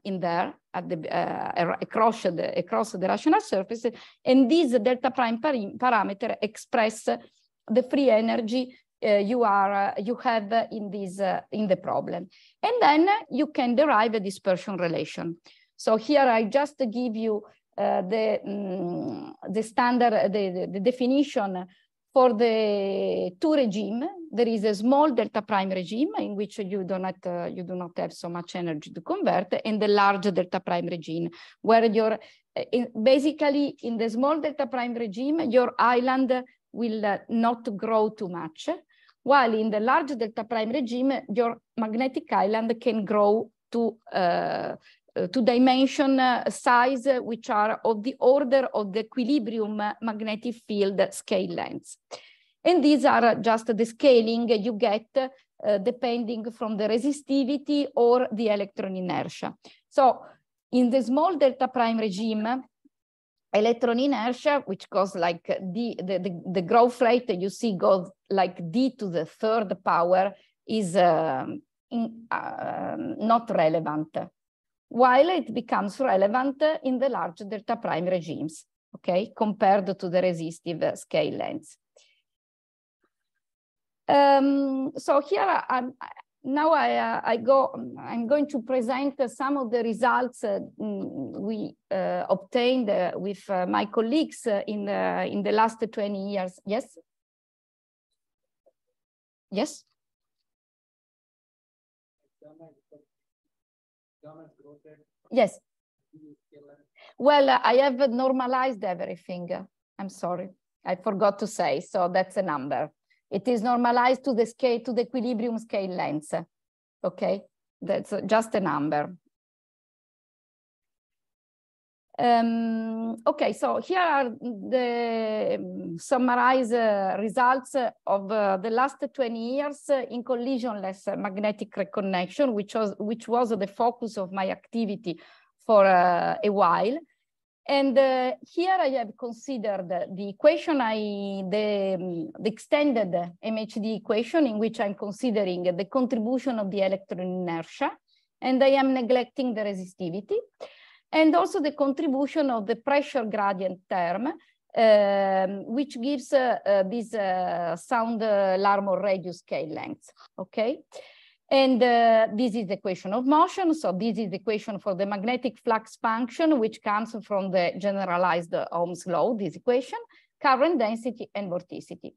in there at the, uh, across, the, across the rational surface. And this delta prime parameter express the free energy uh, you are uh, you have in this uh, in the problem and then you can derive a dispersion relation so here i just give you uh, the mm, the standard the, the definition for the two regime, there is a small delta prime regime in which you do not uh, you do not have so much energy to convert, and the large delta prime regime, where your uh, in, basically in the small delta prime regime, your island will uh, not grow too much, while in the large delta prime regime, your magnetic island can grow to uh, Eh, two dimension eh, size, which are of the order of the equilibrium eh, magnetic field scale lengths. And these are just the scaling you get uh, depending from the resistivity or the electron inertia. So in the small delta prime regime, electron inertia, which goes like d, the, the, the growth rate that you see goes like d to the third power, is uh, in, uh, not relevant while it becomes relevant in the large delta prime regimes, okay, compared to the resistive scale lengths. Um, so here I'm, now I, uh, I, go, I'm going to present uh, some of the results uh, mm, we uh, obtained uh, with uh, my colleagues in, the, in the last 20 years. Yes? Yes? Yes. Well, I have normalized everything. I'm sorry. I forgot to say, so that's a number. It is normalized to the scale, to the equilibrium scale length. Okay, that's just a number. Um, okay, so here are the um, summarized uh, results of uh, the last 20 years uh, in collisionless uh, magnetic reconnection, which was, which was the focus of my activity for uh, a while. And uh, here I have considered the equation, I, the, um, the extended MHD equation in which I'm considering the contribution of the electron inertia, and I am neglecting the resistivity and also the contribution of the pressure gradient term, um, which gives uh, uh, this uh, sound uh, Larmor radius scale length, okay? And uh, this is the equation of motion. So this is the equation for the magnetic flux function, which comes from the generalized Ohm's law, this equation, current density and vorticity.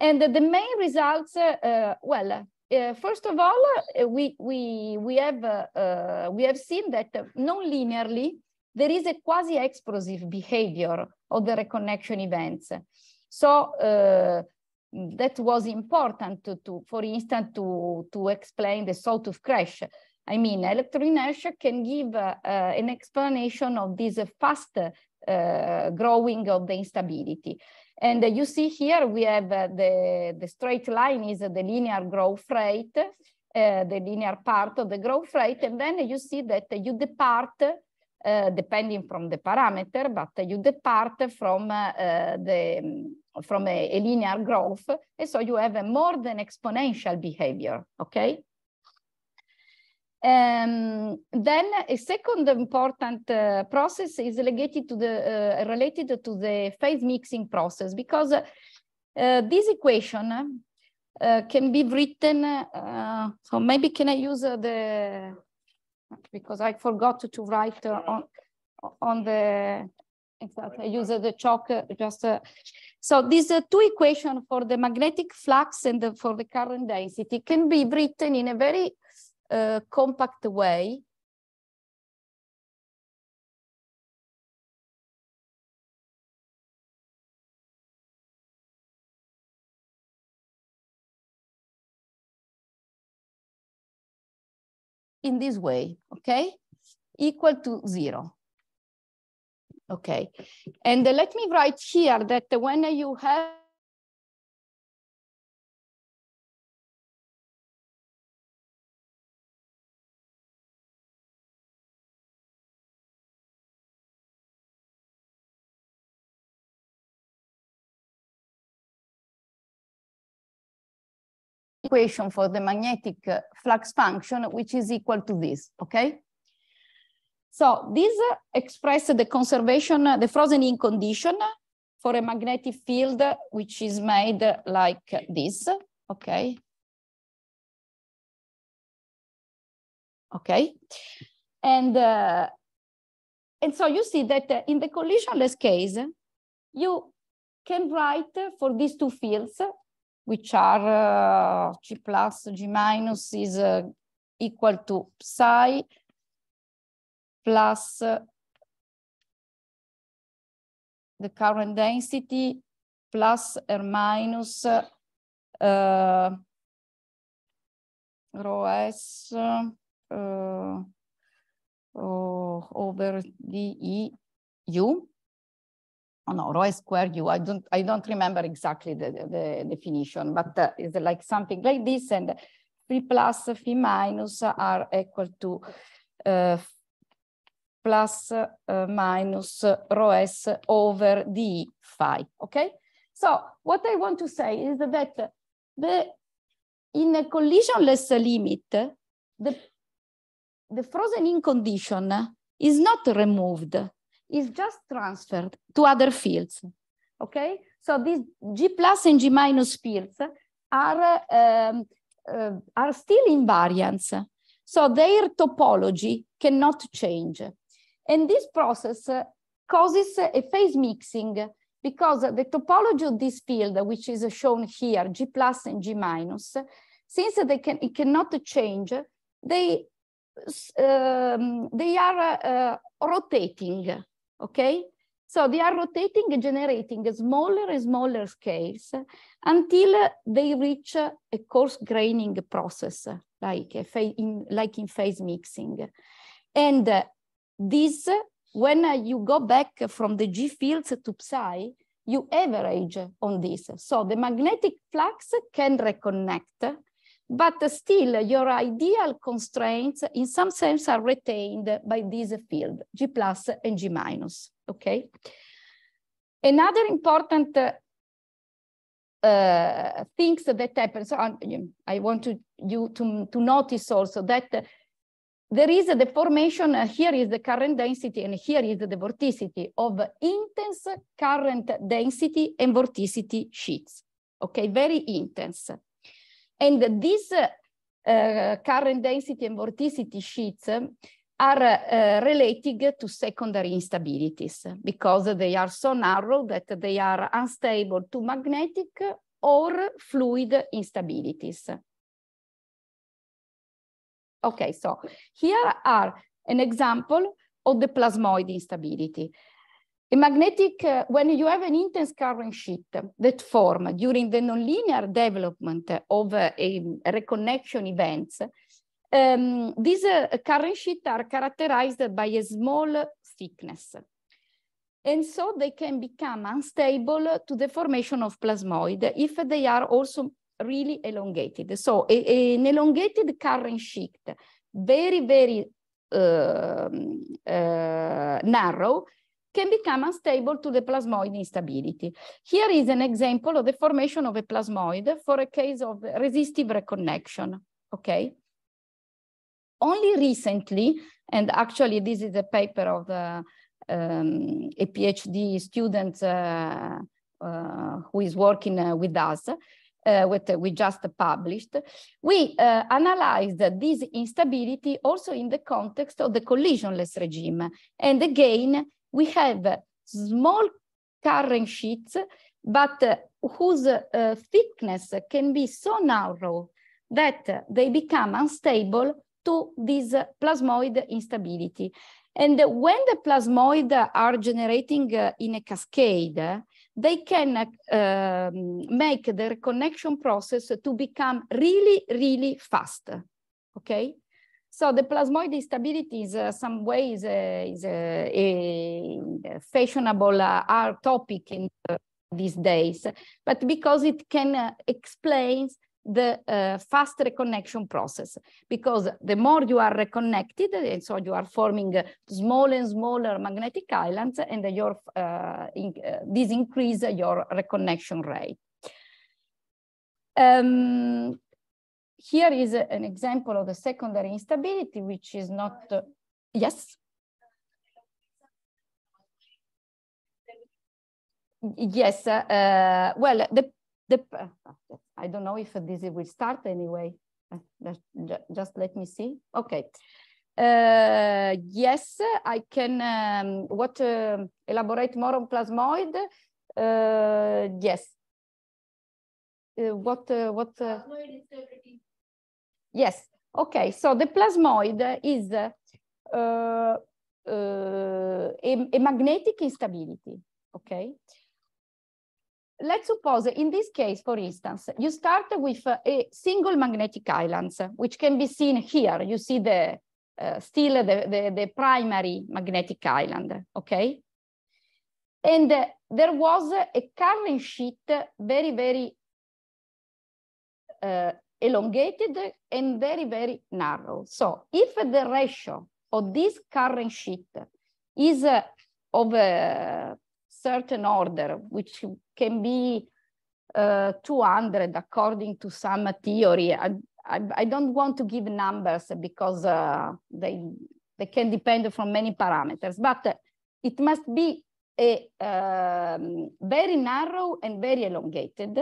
And the main results, uh, uh, well, uh, first of all, uh, we, we, we, have, uh, uh, we have seen that non-linearly, there is a quasi-explosive behavior of the reconnection events. So uh, that was important, to, to, for instance, to, to explain the sawtooth crash. I mean, inertia can give an explanation of this fast growing of the instability. And you see here we have uh, the, the straight line is the linear growth rate, uh, the linear part of the growth rate. And then you see that you depart uh, depending from the parameter, but you depart from uh, the from a, a, linear growth, and so you have a more than exponential behavior. Okay, um, then a second important uh, process is related to the uh, related to the phase mixing process because uh, this equation can be written. so maybe can I use the because I forgot to write on on the exactly I use the chalk just. so these two equations for the magnetic flux and the, for the current density can be written in a very uh, compact way in this way, okay? Equal to zero. Okay, and uh, let me write here that when you have equation for the magnetic uh, flux function, which is equal to this, okay? So this express the conservation, uh, the frozen in condition for a magnetic field, uh, which is made like this, okay? Okay, and, uh, and so you see that in the collisionless case, you can write for these two fields which are uh, G plus, G minus is uh, equal to psi plus uh, the current density plus or minus uh, rho s uh, uh over d e u oh no, rho squared u. I don't, I don't remember exactly the, the, the definition, but uh, it's like something like this. And phi plus phi minus are equal to uh, plus uh, minus rho s over d phi. Okay. So what I want to say is that the in a collisionless limit, the the frozen in condition is not removed is just transferred to other fields. Okay, so these G plus and G minus fields are, um, uh, are still invariants. So their topology cannot change. And this process uh, causes a phase mixing because the topology of this field, which is shown here, G plus and G minus, since they can, it cannot change, they, um, they are uh, rotating okay? So they are rotating and generating smaller and smaller scales until they reach a coarse graining process, like, in, like in phase mixing. And uh, this, when uh, you go back from the G fields to psi, you average on this. So the magnetic flux can reconnect but still your ideal constraints in some sense are retained by this field, G plus and G minus, okay? Another important uh, uh, things that happen, so uh, I want to, you to, to notice also that there is the formation, uh, here is the current density and here is the vorticity of intense current density and vorticity sheets, okay? Very intense and these uh, current density and vorticity sheets are uh, related to secondary instabilities because they are so narrow that they are unstable to magnetic or fluid instabilities. Okay, so here are an example of the plasmoid instability. A magnetic, uh, when you have an intense current sheet that form during the nonlinear development of uh, a reconnection events, um, these uh, current sheets are characterized by a small thickness. And so they can become unstable to the formation of plasmoid if they are also really elongated. So a, a, an elongated current sheet, very, very uh, uh, narrow, can become unstable to the plasmoid instability. Here is an example of the formation of a plasmoid for a case of resistive reconnection, okay? Only recently, and actually this is a paper of the, uh, um, a PhD student uh, uh, who is working uh, with us, uh, what we just published, we uh, analyzed this instability also in the context of the collisionless regime. And again, we have small current sheets, but whose uh, thickness can be so narrow that they become unstable to this plasmoid instability. And when the plasmoid are generating uh, in a cascade, they can uh, um, make the reconnection process to become really, really fast, okay? So the plasmoid instability is uh, some way is uh, uh, a, is a fashionable uh, art topic in uh, these days, but because it can uh, explain the uh, fast reconnection process because the more you are reconnected and so you are forming uh, smaller and smaller magnetic islands and your uh, in, uh, this increase your reconnection rate um, here is a, an example of the secondary instability, which is not, uh, yes? Yes, uh, uh, well, the, the, I don't know if this will start anyway. Uh, just let me see. Okay. Uh, yes, I can um, what uh, elaborate more on plasmoid. Uh, yes. Uh, what what? plasmoid is Yes. Okay. So the plasmoid is uh, uh, a, a, magnetic instability. Okay. Let's suppose in this case, for instance, you start with uh, a single magnetic islands, which can be seen here. You see the uh, still the, the, the, primary magnetic island, okay? And uh, there was a current sheet very, very uh, elongated and very, very narrow. So if the ratio of this current sheet is uh, of a certain order, which can be uh, 200 according to some theory, I, I, I, don't want to give numbers because uh, they, they can depend from many parameters, but it must be a, um, very narrow and very elongated.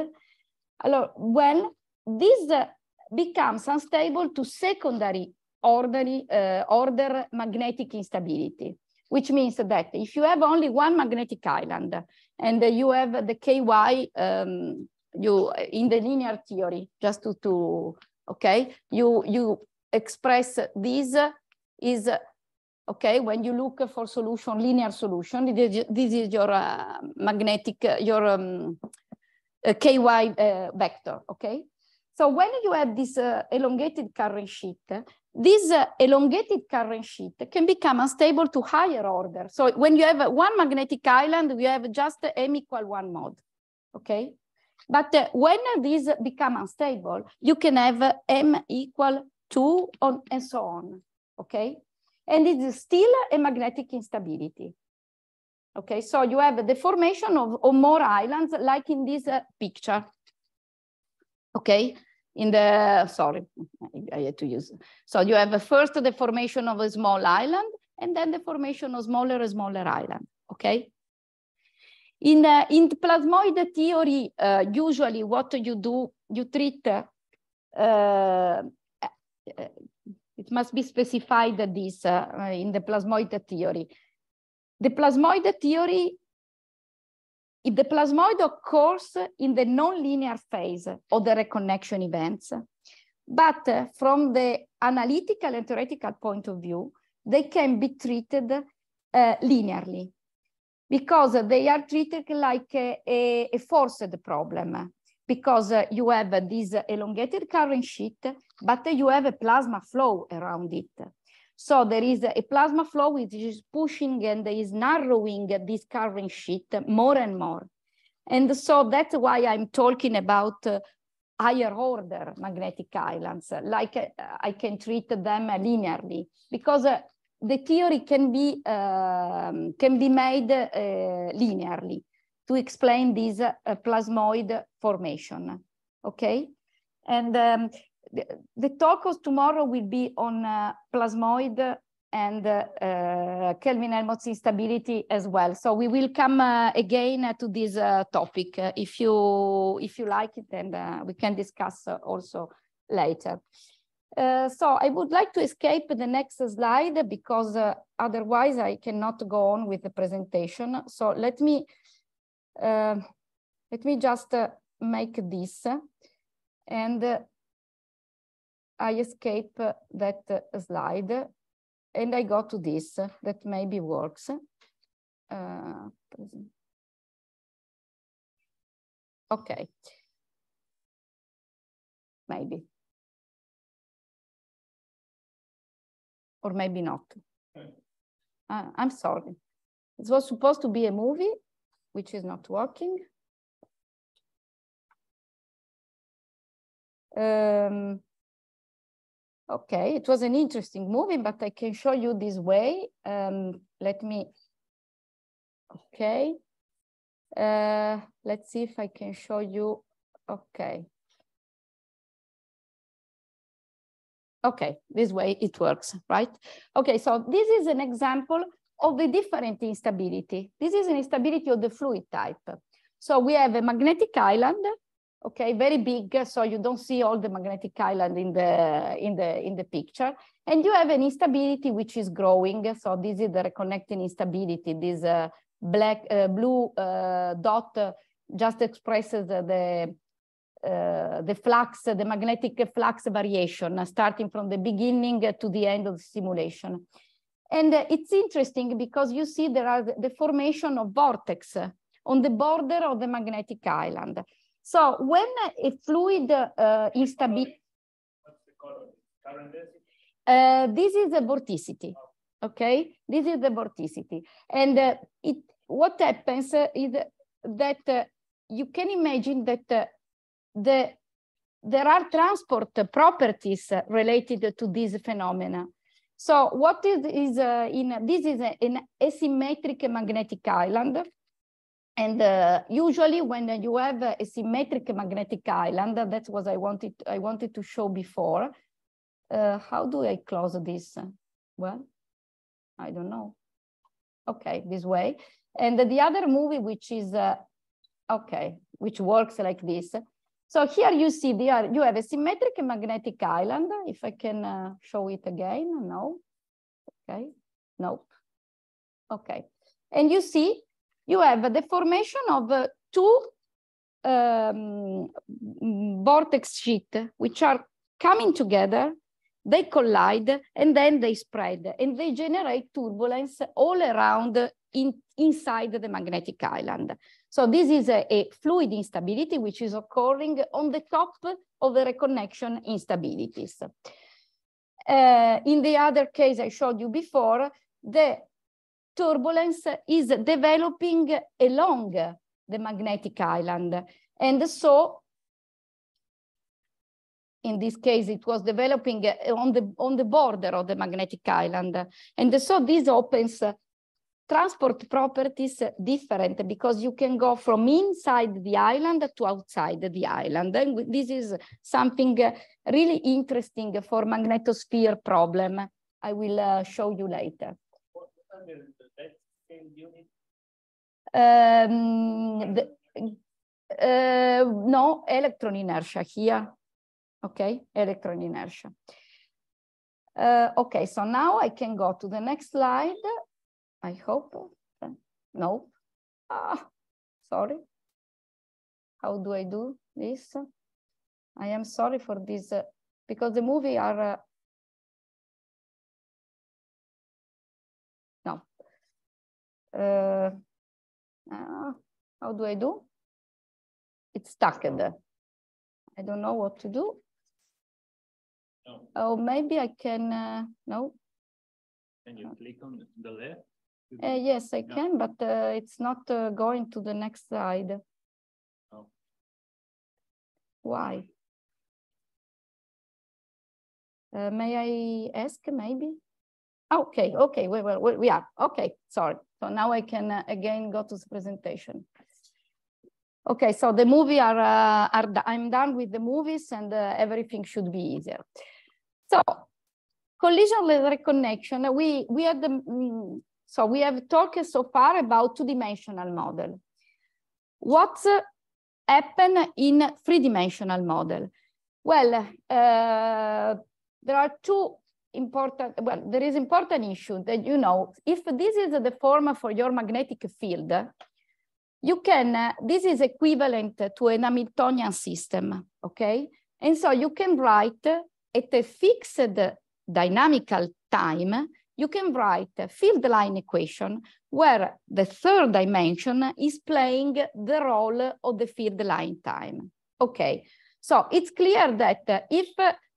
well, this uh, becomes unstable to secondary ordinary, uh, order magnetic instability, which means that if you have only one magnetic island and you have the KY um, you in the linear theory, just to, to okay, you, you express this is okay when you look for solution linear solution this is your uh, magnetic uh, your um, uh, ky uh, vector okay so when you have this uh, elongated current sheet, this uh, elongated current sheet can become unstable to higher order. So when you have uh, one magnetic island, you have just m equal one mod, okay? But uh, when these become unstable, you can have uh, m equal two on, and so on, okay? And it is still a magnetic instability. Okay, so you have the formation of, of more islands like in this uh, picture okay? In the, sorry, I had to use. So you have uh, first the formation of a small island and then the formation of smaller and smaller island, okay? In, uh, in plasmoid theory, uh, usually what you do, you treat, uh, uh it must be specified that this uh, in the plasmoid theory. The plasmoid theory if the plasmoid occurs in the nonlinear phase of the reconnection events. But uh, from the analytical and theoretical point of view, they can be treated uh, linearly because they are treated like a, a, forced problem because uh, you have this elongated current sheet, but you have a plasma flow around it. So there is a plasma flow which is pushing and is narrowing this current sheet more and more. And so that's why I'm talking about uh, higher order magnetic islands, like uh, I can treat them linearly, because uh, the theory can be, um, can be made uh, linearly to explain this uh, plasmoid formation, okay? And um, the, talk of tomorrow will be on uh, plasmoid and uh, Kelvin-Helmholtz instability as well. So we will come uh, again uh, to this uh, topic if you if you like it, and we can discuss also later. so I would like to escape the next slide because otherwise I cannot go on with the presentation. So let me let me just make this and I escape that slide and I go to this that maybe works. Uh, okay. Maybe. Or maybe not. Uh, I'm sorry. It was supposed to be a movie, which is not working. Um, okay, it was an interesting movie, but I can show you this way. Um, let me, okay. Uh, let's see if I can show you, okay. Okay, this way it works, right? Okay, so this is an example of the different instability. This is an instability of the fluid type. So we have a magnetic island okay, very big, so you don't see all the magnetic island in the, in the, in the picture. And you have an instability which is growing, so this is the reconnecting instability, this uh, black, uh, blue uh, dot uh, just expresses the, uh, the flux, the magnetic flux variation, uh, starting from the beginning to the end of the simulation. And it's interesting because you see there are the formation of vortex on the border of the magnetic island. So when a fluid uh, instability, uh, this is the vorticity, okay? This is the vorticity. And uh, it, what happens uh, is that uh, you can imagine that uh, the, there are transport properties related to these phenomena. So what is, is in, this is an asymmetric magnetic island and uh, usually when uh, you have uh, a symmetric magnetic island, uh, that's what I wanted, I wanted to show before. Uh, how do I close this? Well, I don't know. Okay, this way. And the other movie, which is, uh, okay, which works like this. So here you see the you have a symmetric magnetic island. If I can show it again, no. Okay, nope. Okay, and you see you have the formation of uh, two um, vortex sheet, which are coming together, they collide, and then they spread, and they generate turbulence all around uh, in, inside the magnetic island. So this is a, a fluid instability, which is occurring on the top of the reconnection instabilities. Uh, in the other case I showed you before, the turbulence is developing along the magnetic island. And so in this case, it was developing on the, on the border of the magnetic island. And so this opens transport properties different because you can go from inside the island to outside the island. And this is something really interesting for magnetosphere problem. I will uh, show you later the, ehm, uh, no, electron inertia here. Okay, electron inertia. Uh, eh, okay, so now I can go to the next slide. I hope. No. Ah, sorry. How do I do this? I am sorry for this uh, because the movie are uh, how do I do? It's stuck in there. I don't know what to do. No. Oh, maybe I can, uh, no. Can you click on the left? Uh, yes, I can, but uh, it's not uh, going to the next slide. Oh. Why? Uh, may I ask maybe? Ah, okay, okay, we, we, we are. Okay, sorry. So now I can uh, again go to the presentation. Okay, so the movie are, uh, are I'm done with the movies and uh, everything should be easier. So collisionless reconnection, we, we had the, mm, so we have talked so far about two-dimensional model. What uh, happened in three-dimensional model? Well, uh, there are two important, well, there is important issue that, you know, if this is the form for your magnetic field, you can, uh, this is equivalent to an Hamiltonian system, okay? And so you can write at a fixed dynamical time, you can write a field line equation where the third dimension is playing the role of the field line time. Okay, so it's clear that if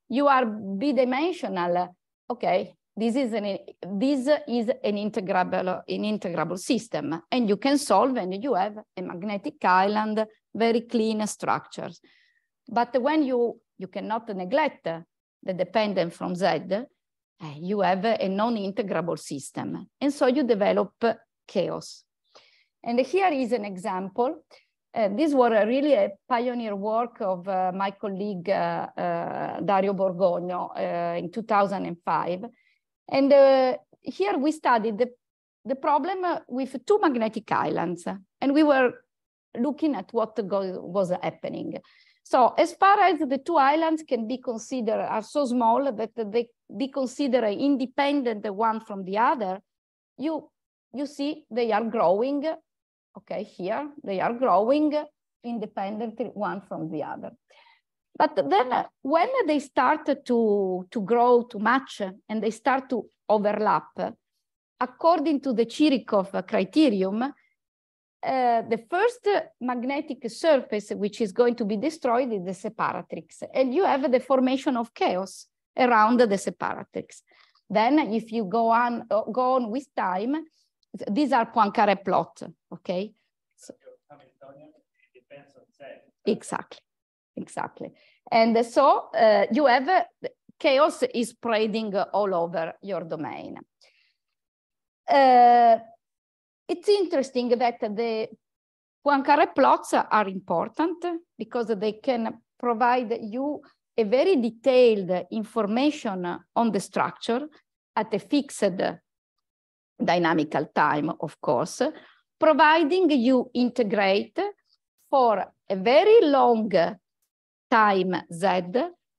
you are bidimensional okay, this is an this is an integrable an integrable system and you can solve and you have a magnetic island very clean structures but when you you cannot neglect the dependent from z eh, you have a non-integrable system and so you develop chaos and here is an example these were really a pioneer work of uh, my colleague uh, uh Dario Borgogno uh, in 2005. And uh, here we studied the, the problem with two magnetic islands, and we were looking at what was happening. So as far as the two islands can be considered are so small that they be considered independent one from the other, you, you see they are growing Okay, here they are growing independently one from the other. But then uh, when they start to, to grow too much and they start to overlap, according to the Chirikov criterion, uh, the first magnetic surface which is going to be destroyed is the separatrix. And you have the formation of chaos around the separatrix. Then if you go on, uh, go on with time, these are Poincare plot, okay? So, exactly, exactly. And so uh, you have uh, chaos is spreading all over your domain. Uh, it's interesting that the Poincare plots are important because they can provide you a very detailed information on the structure at a fixed dynamical time, of course, providing you integrate for a very long time Z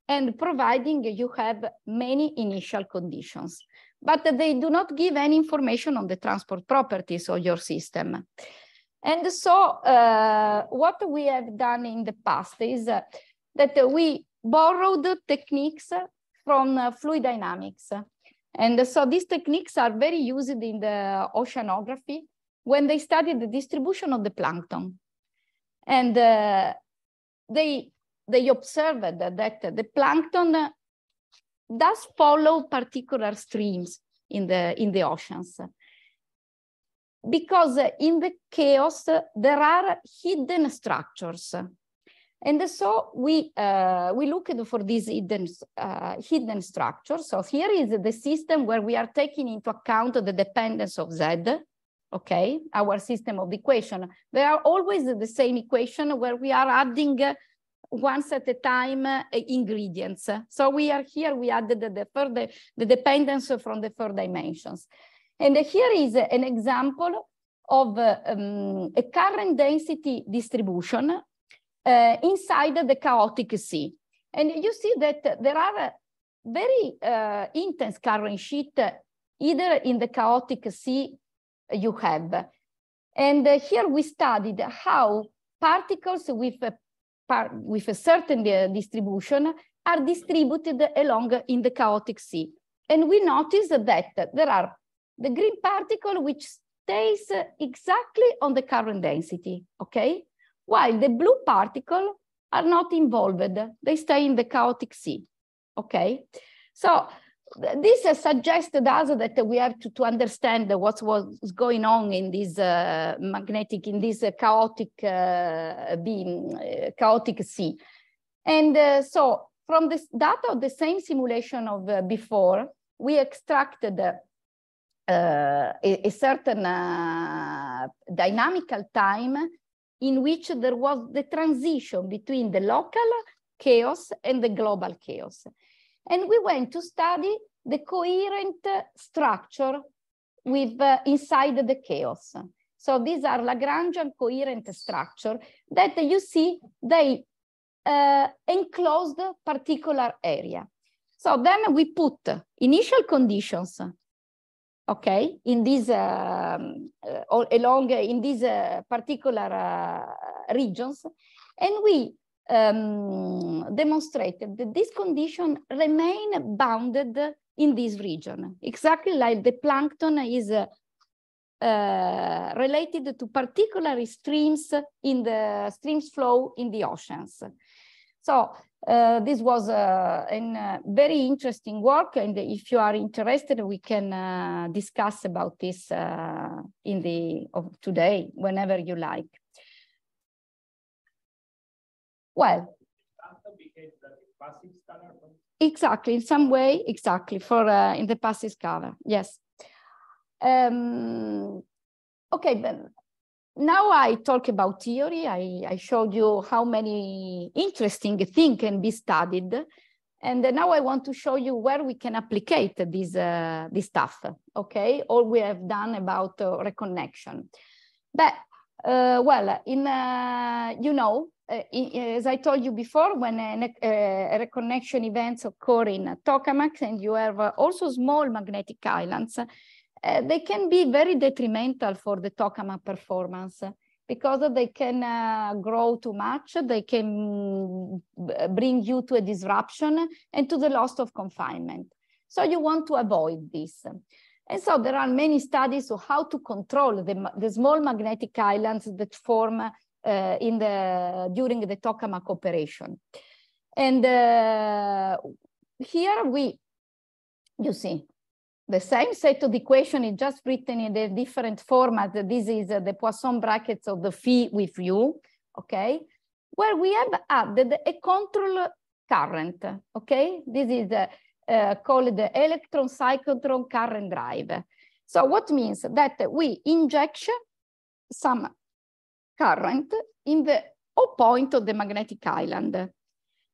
and providing you have many initial conditions. But they do not give any information on the transport properties of your system. And so uh, what we have done in the past is that we borrowed techniques from uh, fluid dynamics and so these techniques are very used in the oceanography when they study the distribution of the plankton. And uh, they, they observed that the plankton does follow particular streams in the, in the oceans. Because in the chaos, there are hidden structures and so we, uh, we looked for these hidden, uh, hidden structures. So here is the system where we are taking into account the dependence of Z, okay, our system of equation. They are always the same equation where we are adding uh, once at a time uh, ingredients. So we are here, we added the, the dependence from the four dimensions. And here is an example of uh, um, a current density distribution uh, inside the chaotic sea. And you see that there are uh, very uh, intense current sheet uh, either in the chaotic sea you have. And uh, here we studied how particles with a, par with a certain distribution are distributed along in the chaotic sea. And we notice that there are the green particle which stays exactly on the current density, okay? while the blue particle are not involved. They stay in the chaotic sea, okay? So this has suggested us that we have to, to understand what's what's going on in this uh, magnetic in this uh, chaotic uh, beam uh, chaotic sea and uh, so from this data of the same simulation of uh, before we extracted a, a, certain dynamical time in which there was the transition between the local chaos and the global chaos. And we went to study the coherent structure with uh, inside the chaos. So these are Lagrangian coherent structure that you see they uh, enclosed particular area. So then we put initial conditions okay in this um, uh, along uh, in these uh, particular uh, regions and we um, demonstrated that these conditions remain bounded in this region exactly like the plankton is uh, uh, related to particular streams in the streams flow in the oceans so uh, this was uh, a uh, very interesting work, and if you are interested, we can uh, discuss about this uh, in the of today, whenever you like. Well, exactly in some way, exactly for uh, in the passive cover, yes. Um, okay, then now I talk about theory. I, I showed you how many interesting things can be studied. And now I want to show you where we can apply this, uh, this stuff, okay? All we have done about uh, reconnection. But, uh, well, in, uh, you know, uh, in, as I told you before, when a, uh, a reconnection events occur in tokamaks and you have also small magnetic islands, uh, they can be very detrimental for the tokamak performance because they can uh, grow too much, they can bring you to a disruption and to the loss of confinement. So you want to avoid this. And so there are many studies of how to control the, the small magnetic islands that form uh, in the, during the tokamak operation. And uh, here we, you see, the same set of equation is just written in a different format. This is uh, the Poisson brackets of the phi with u, okay? Where we have added a control current, okay? This is uh, uh, called the electron cyclotron current drive. So what means that we inject some current in the O point of the magnetic island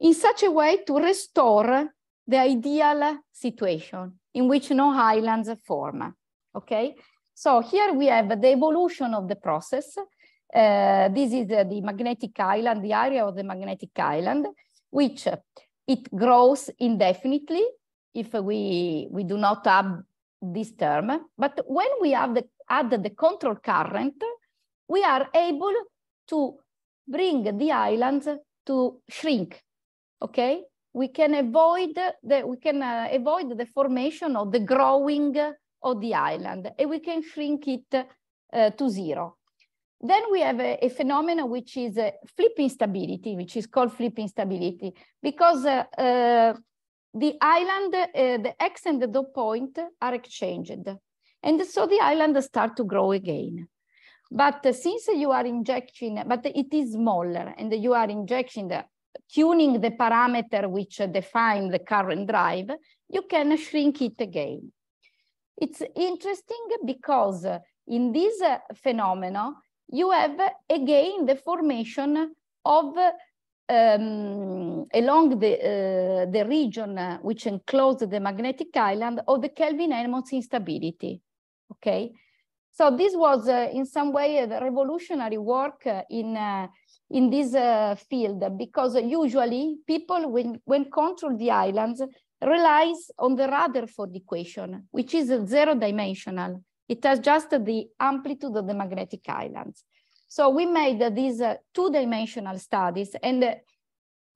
in such a way to restore the ideal situation in which no islands form, okay? So here we have the evolution of the process. Uh, this is the magnetic island, the area of the magnetic island, which uh, it grows indefinitely if we, we do not have this term. But when we have the, add the control current, we are able to bring the islands to shrink, okay? we can avoid the, we can, uh, avoid the formation of the growing of the island and we can shrink it uh, to zero. Then we have a, a phenomenon which is flipping uh, flip instability, which is called flip instability, because uh, uh the island, uh, the X and the dot point are exchanged. And so the island start to grow again. But since you are injecting, but it is smaller and you are injecting the tuning the parameter which define the current drive, you can shrink it again. It's interesting because in this phenomenon, you have again the formation of um, along the, uh, the region which encloses the magnetic island of the Kelvin-Helmholtz instability, okay? So this was uh, in some way the revolutionary work uh, in, uh, in this field because usually people when, when control the islands relies on the Rutherford equation, which is zero dimensional. It has just the amplitude of the magnetic islands. So we made these two dimensional studies and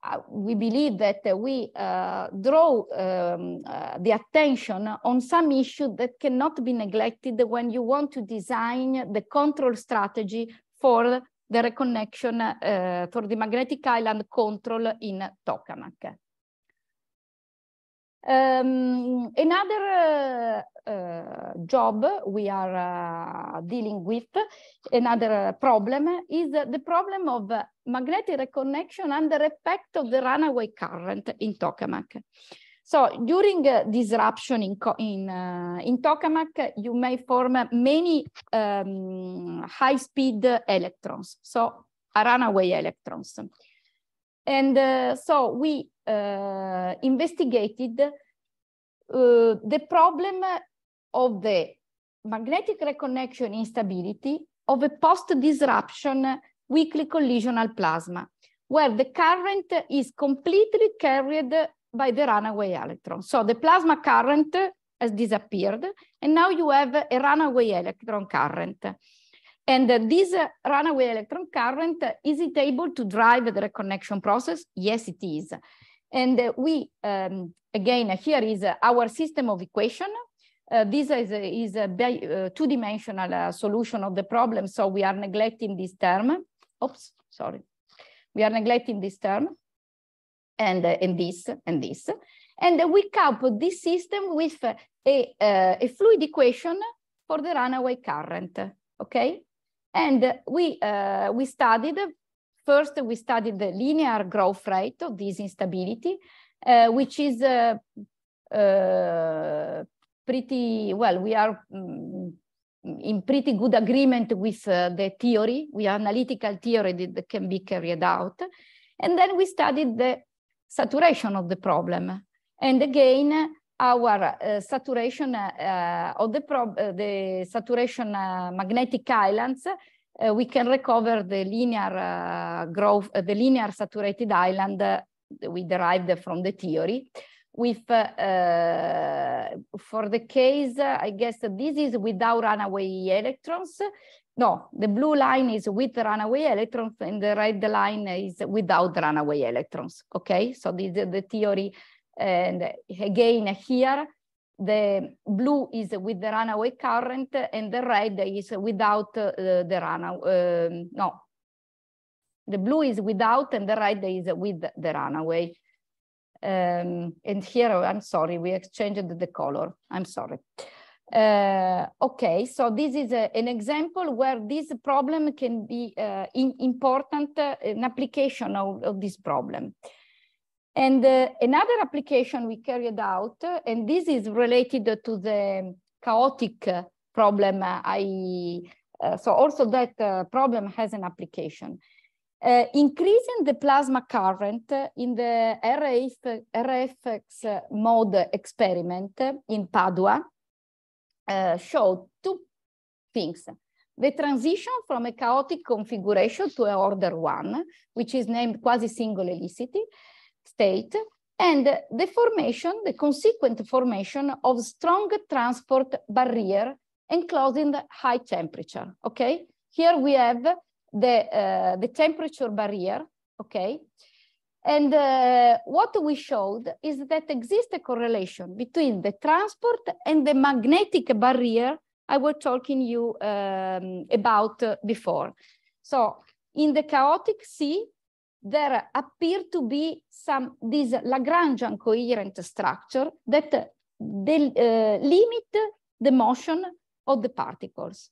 uh, we believe that we uh, draw um, uh, the attention on some issue that cannot be neglected when you want to design the control strategy for the reconnection for the magnetic island control in Tokamak. Um, another uh, uh, job we are uh, dealing with, another problem, is the problem of magnetic reconnection under effect of the runaway current in tokamak. So during uh, disruption in, in, uh, in tokamak, you may form many um, high-speed electrons, so runaway electrons. And uh, so we Eh, investigated eh, the problem of the magnetic reconnection instability of a post-disruption weakly collisional plasma, where the current is completely carried by the runaway electron. So the plasma current has disappeared, and now you have a runaway electron current. And this runaway electron current, is it able to drive the reconnection process? Yes, it is. And we, um, again, here is uh, our system of equation. Uh, this is a, uh, is a two-dimensional solution of the problem, so we are neglecting this term. Oops, sorry. We are neglecting this term and, and this and this. And we couple this system with a, a, a fluid equation for the runaway current, okay? And we, uh, we studied First, we studied the linear growth rate of this instability, uh, which is uh, uh, pretty, well, we are um, in pretty good agreement with uh, the theory, we analytical theory that can be carried out. And then we studied the saturation of the problem. And again, our uh, saturation uh, uh of the, uh, the saturation uh, magnetic islands uh, we can recover the linear uh, growth, uh, the linear saturated island uh, we derived from the theory. With uh, uh, for the case, I guess this is without runaway electrons. No, the blue line is with runaway electrons, and the red line is without runaway electrons. Okay, so this is the theory. And again, here the blue is with the runaway current and the red is without uh, the runaway, um, no, the blue is without and the red is with the runaway. Um, and here, oh, I'm sorry, we exchanged the color, I'm sorry. Uh, okay, so this is a, an example where this problem can be uh, in, important, uh, an application of, of this problem. And uh, another application we carried out, uh, and this is related to the chaotic uh, problem uh, I, uh, so also that uh, problem has an application. increasing the plasma current in the RF, RFX mode experiment in Padua showed two things the transition from a chaotic configuration to an order one, which is named quasi-single helicity, state and the formation, the consequent formation of strong transport barrier enclosing the high temperature, okay? Here we have the, uh, the temperature barrier, okay? And uh, what we showed is that exists a correlation between the transport and the magnetic barrier I was talking you um, about uh, before. So in the chaotic sea, there appear to be some this Lagrangian coherent structure that uh, uh, limit the motion of the particles.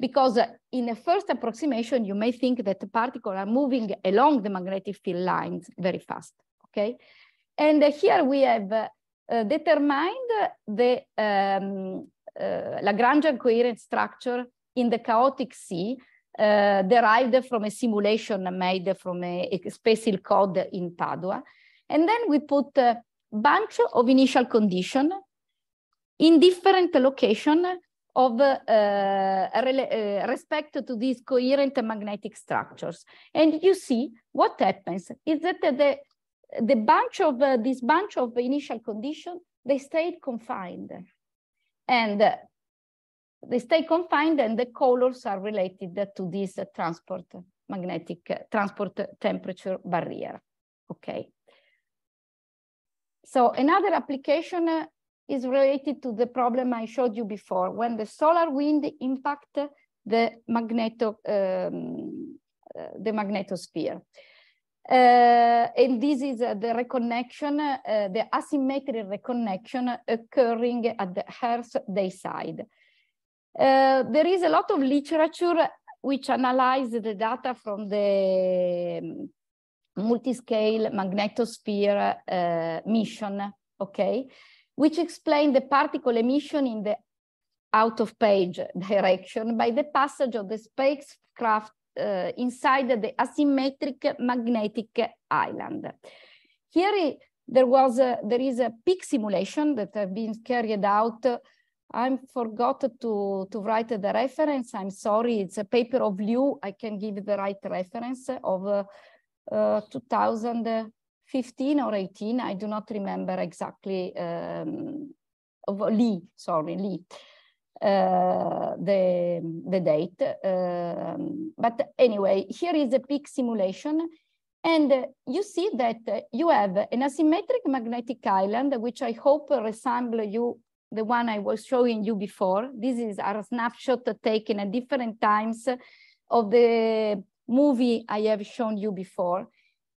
Because uh, in a first approximation, you may think that the particles are moving along the magnetic field lines very fast, okay? And uh, here we have uh, determined the um, uh, Lagrangian coherent structure in the chaotic sea uh, derived from a simulation made from a, a, special code in Padua. And then we put a bunch of initial condition in different location of uh, respect to these coherent magnetic structures. And you see what happens is that the, the bunch of uh, this bunch of initial condition, they stayed confined. And they stay confined and the colors are related to this transport magnetic eh, transport temperature barrier. Okay. So another application eh, is related to the problem I showed you before. When the solar wind impact the, magneto, um, eh, the magnetosphere. Uh, and this is uh, the reconnection, uh, the asymmetric reconnection occurring at the Earth day side. Uh, there is a lot of literature which analyzes the data from the um, multi-scale magnetosphere uh, mission, okay, which explain the particle emission in the out-of-page direction by the passage of the spacecraft uh, inside the asymmetric magnetic island. Here, there was a, there is a peak simulation that have been carried out I'm forgot to, to write the reference. I'm sorry, it's a paper of Liu. I can give the right reference of uh, uh, 2015 or 18. I do not remember exactly. Um, of Lee, sorry, Lee. Uh, the, the date. Uh, but anyway, here is a peak simulation. And uh, you see that uh, you have an asymmetric magnetic island, which I hope resemble you the one I was showing you before. This is a snapshot taken at different times of the movie I have shown you before.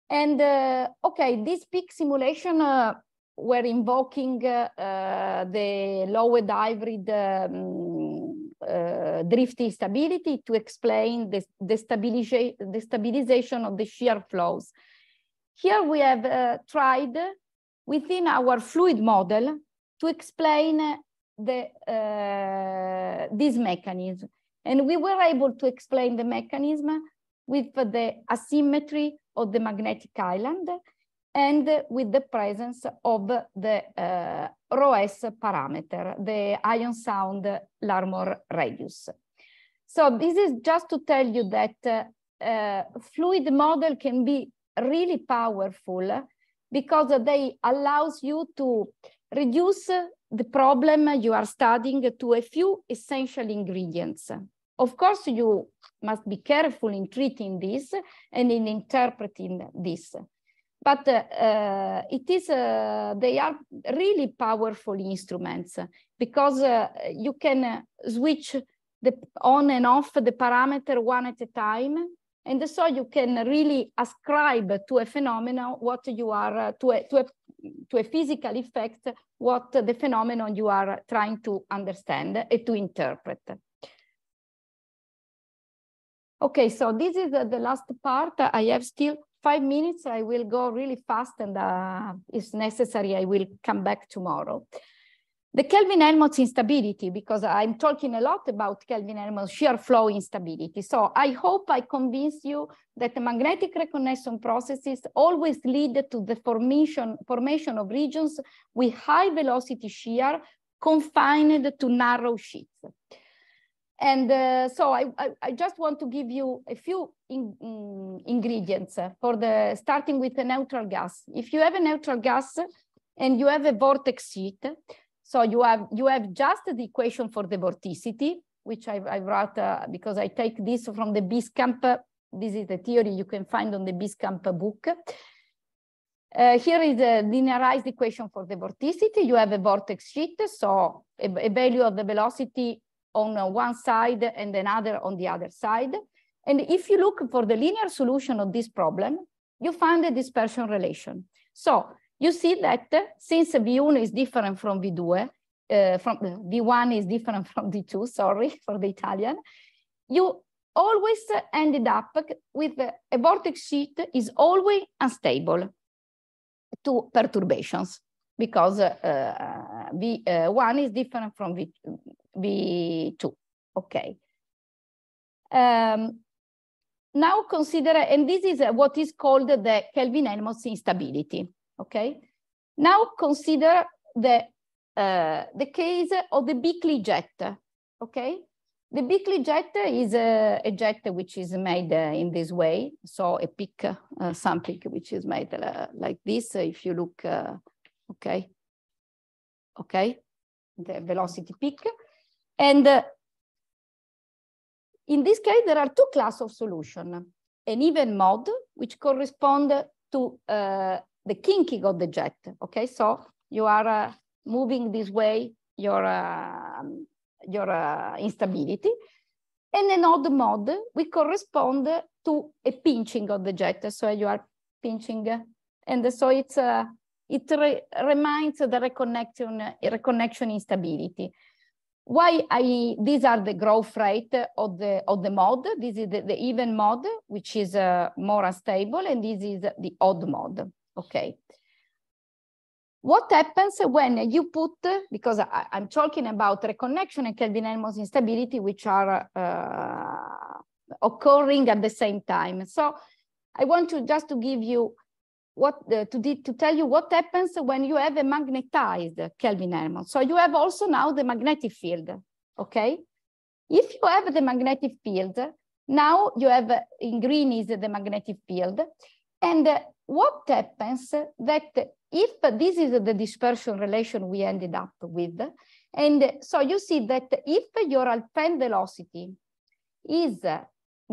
And uh, okay, this peak simulation uh, were invoking uh, uh the lowered hybrid um, uh, drifty stability to explain the, the, stabilization the stabilization of the shear flows. Here we have uh, tried within our fluid model to explain uh, the, uh, this mechanism. And we were able to explain the mechanism with the asymmetry of the magnetic island and with the presence of the uh, rho s parameter, the ion sound Larmor radius. So this is just to tell you that uh, uh fluid model can be really powerful because they allows you to reduce the problem you are studying to a few essential ingredients. Of course, you must be careful in treating this and in interpreting this. But uh, uh it is, uh, they are really powerful instruments because uh, you can uh, switch the, on and off the parameter one at a time. And so you can really ascribe to a phenomenon what you are, uh, to, a, to a to a physical effect what the phenomenon you are trying to understand and to interpret. Okay, so this is the last part. I have still five minutes. I will go really fast and uh, if necessary, I will come back tomorrow. The Kelvin-Helmholtz instability, because I'm talking a lot about Kelvin-Helmholtz shear flow instability. So I hope I convince you that the magnetic reconnection processes always lead to the formation, formation of regions with high velocity shear confined to narrow sheets. And uh, so I, I, I, just want to give you a few in, mm, ingredients for the starting with a neutral gas. If you have a neutral gas and you have a vortex sheet, so you have, you have just the equation for the vorticity, which I, I wrote uh, because I take this from the Biscamp. This is the theory you can find on the Biscamp book. Uh, here is a linearized equation for the vorticity. You have a vortex sheet, so a, a value of the velocity on uh, one side and another on the other side. And if you look for the linear solution of this problem, you find the dispersion relation. So you see that since V1 is different from V2, uh, from V1 is different from V2, sorry for the Italian, you always ended up with a vortex sheet is always unstable to perturbations because uh, V1 uh, is different from v, 2 okay. Um, now consider, and this is what is called the Kelvin-Helmholtz instability okay? Now consider the, uh, the case of the Bickley jet, okay? The Bickley jet is a, a jet which is made uh, in this way. So a peak uh, sampling which is made uh, like this. Uh, if you look, uh, okay, okay, the velocity peak. And uh, in this case, there are two classes of solution, an even mode, which correspond to the kinking of the jet. Okay, so you are uh, moving this way your uh, your uh, instability, and an odd mode we correspond to a pinching of the jet. So you are pinching, and so it's uh, it re reminds the reconnection reconnection instability. Why I these are the growth rate of the of the mod. This is the, the even mod, which is uh, more unstable, and this is the odd mod okay? What happens when you put, because I, am talking about reconnection and Kelvin Helmholtz instability, which are uh, occurring at the same time. So I want to just to give you what uh, to, to tell you what happens when you have a magnetized Kelvin Helmholtz. So you have also now the magnetic field, okay? If you have the magnetic field, now you have uh, in green is the magnetic field. And uh, what happens that if this is the dispersion relation we ended up with, and so you see that if your alpine velocity is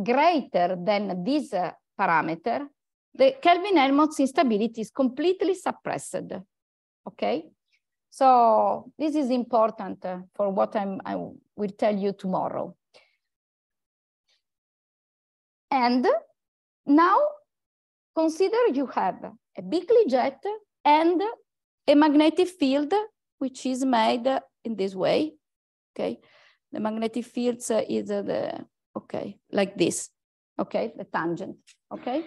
greater than this parameter, the Kelvin-Helmholtz instability is completely suppressed, okay? So this is important for what I'm, I will tell you tomorrow. And now Consider you have a Bickley jet and a magnetic field, which is made in this way, okay? The magnetic field is the, okay, like this, okay, the tangent, okay?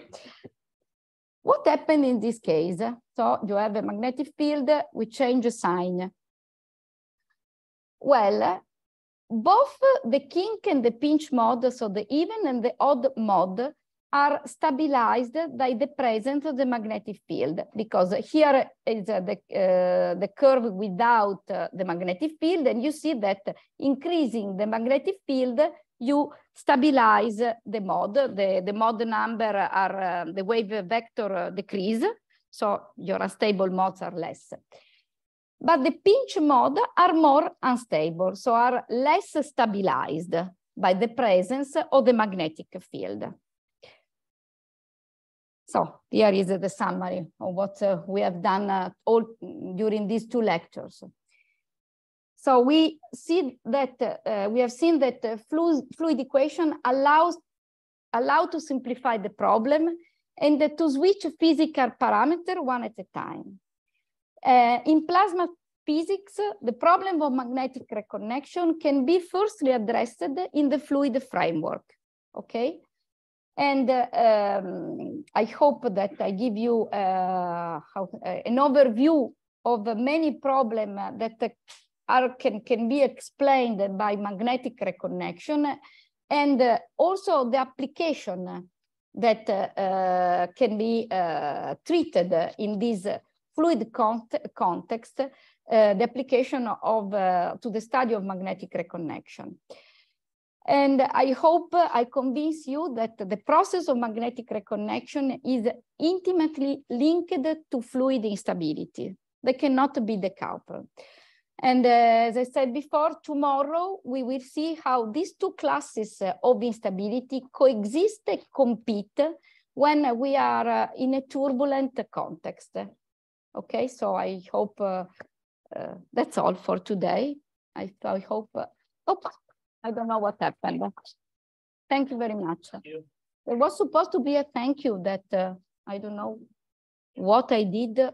What happened in this case? So you have a magnetic field, we change sign. Well, both the kink and the pinch mode, so the even and the odd mode, are stabilized by the presence of the magnetic field because here is uh, the, uh, the curve without uh, the magnetic field and you see that increasing the magnetic field you stabilize the mod the, the mod number are uh, the wave vector decrease so your unstable mods are less but the pinch mod are more unstable so are less stabilized by the presence of the magnetic field so here is the summary of what uh, we have done uh, all during these two lectures. So we see that uh, we have seen that fluid, fluid equation allows allow to simplify the problem and to switch physical parameter one at a time. Uh, in plasma physics, the problem of magnetic reconnection can be firstly addressed in the fluid framework, okay? And um, I hope that I give you uh, how, uh, an overview of many problems that are, can, can be explained by magnetic reconnection and also the application that uh, can be uh, treated in this fluid cont context, uh, the application of uh, to the study of magnetic reconnection. And I hope uh, I convince you that the process of magnetic reconnection is intimately linked to fluid instability. They cannot be decoupled. And uh, as I said before, tomorrow we will see how these two classes uh, of instability coexist and compete when we are uh, in a turbulent context. Okay, so I hope uh, uh that's all for today. I, I hope, Oops. I don't know what happened. Thank you very much. You. There was supposed to be a thank you that uh, I don't know what I did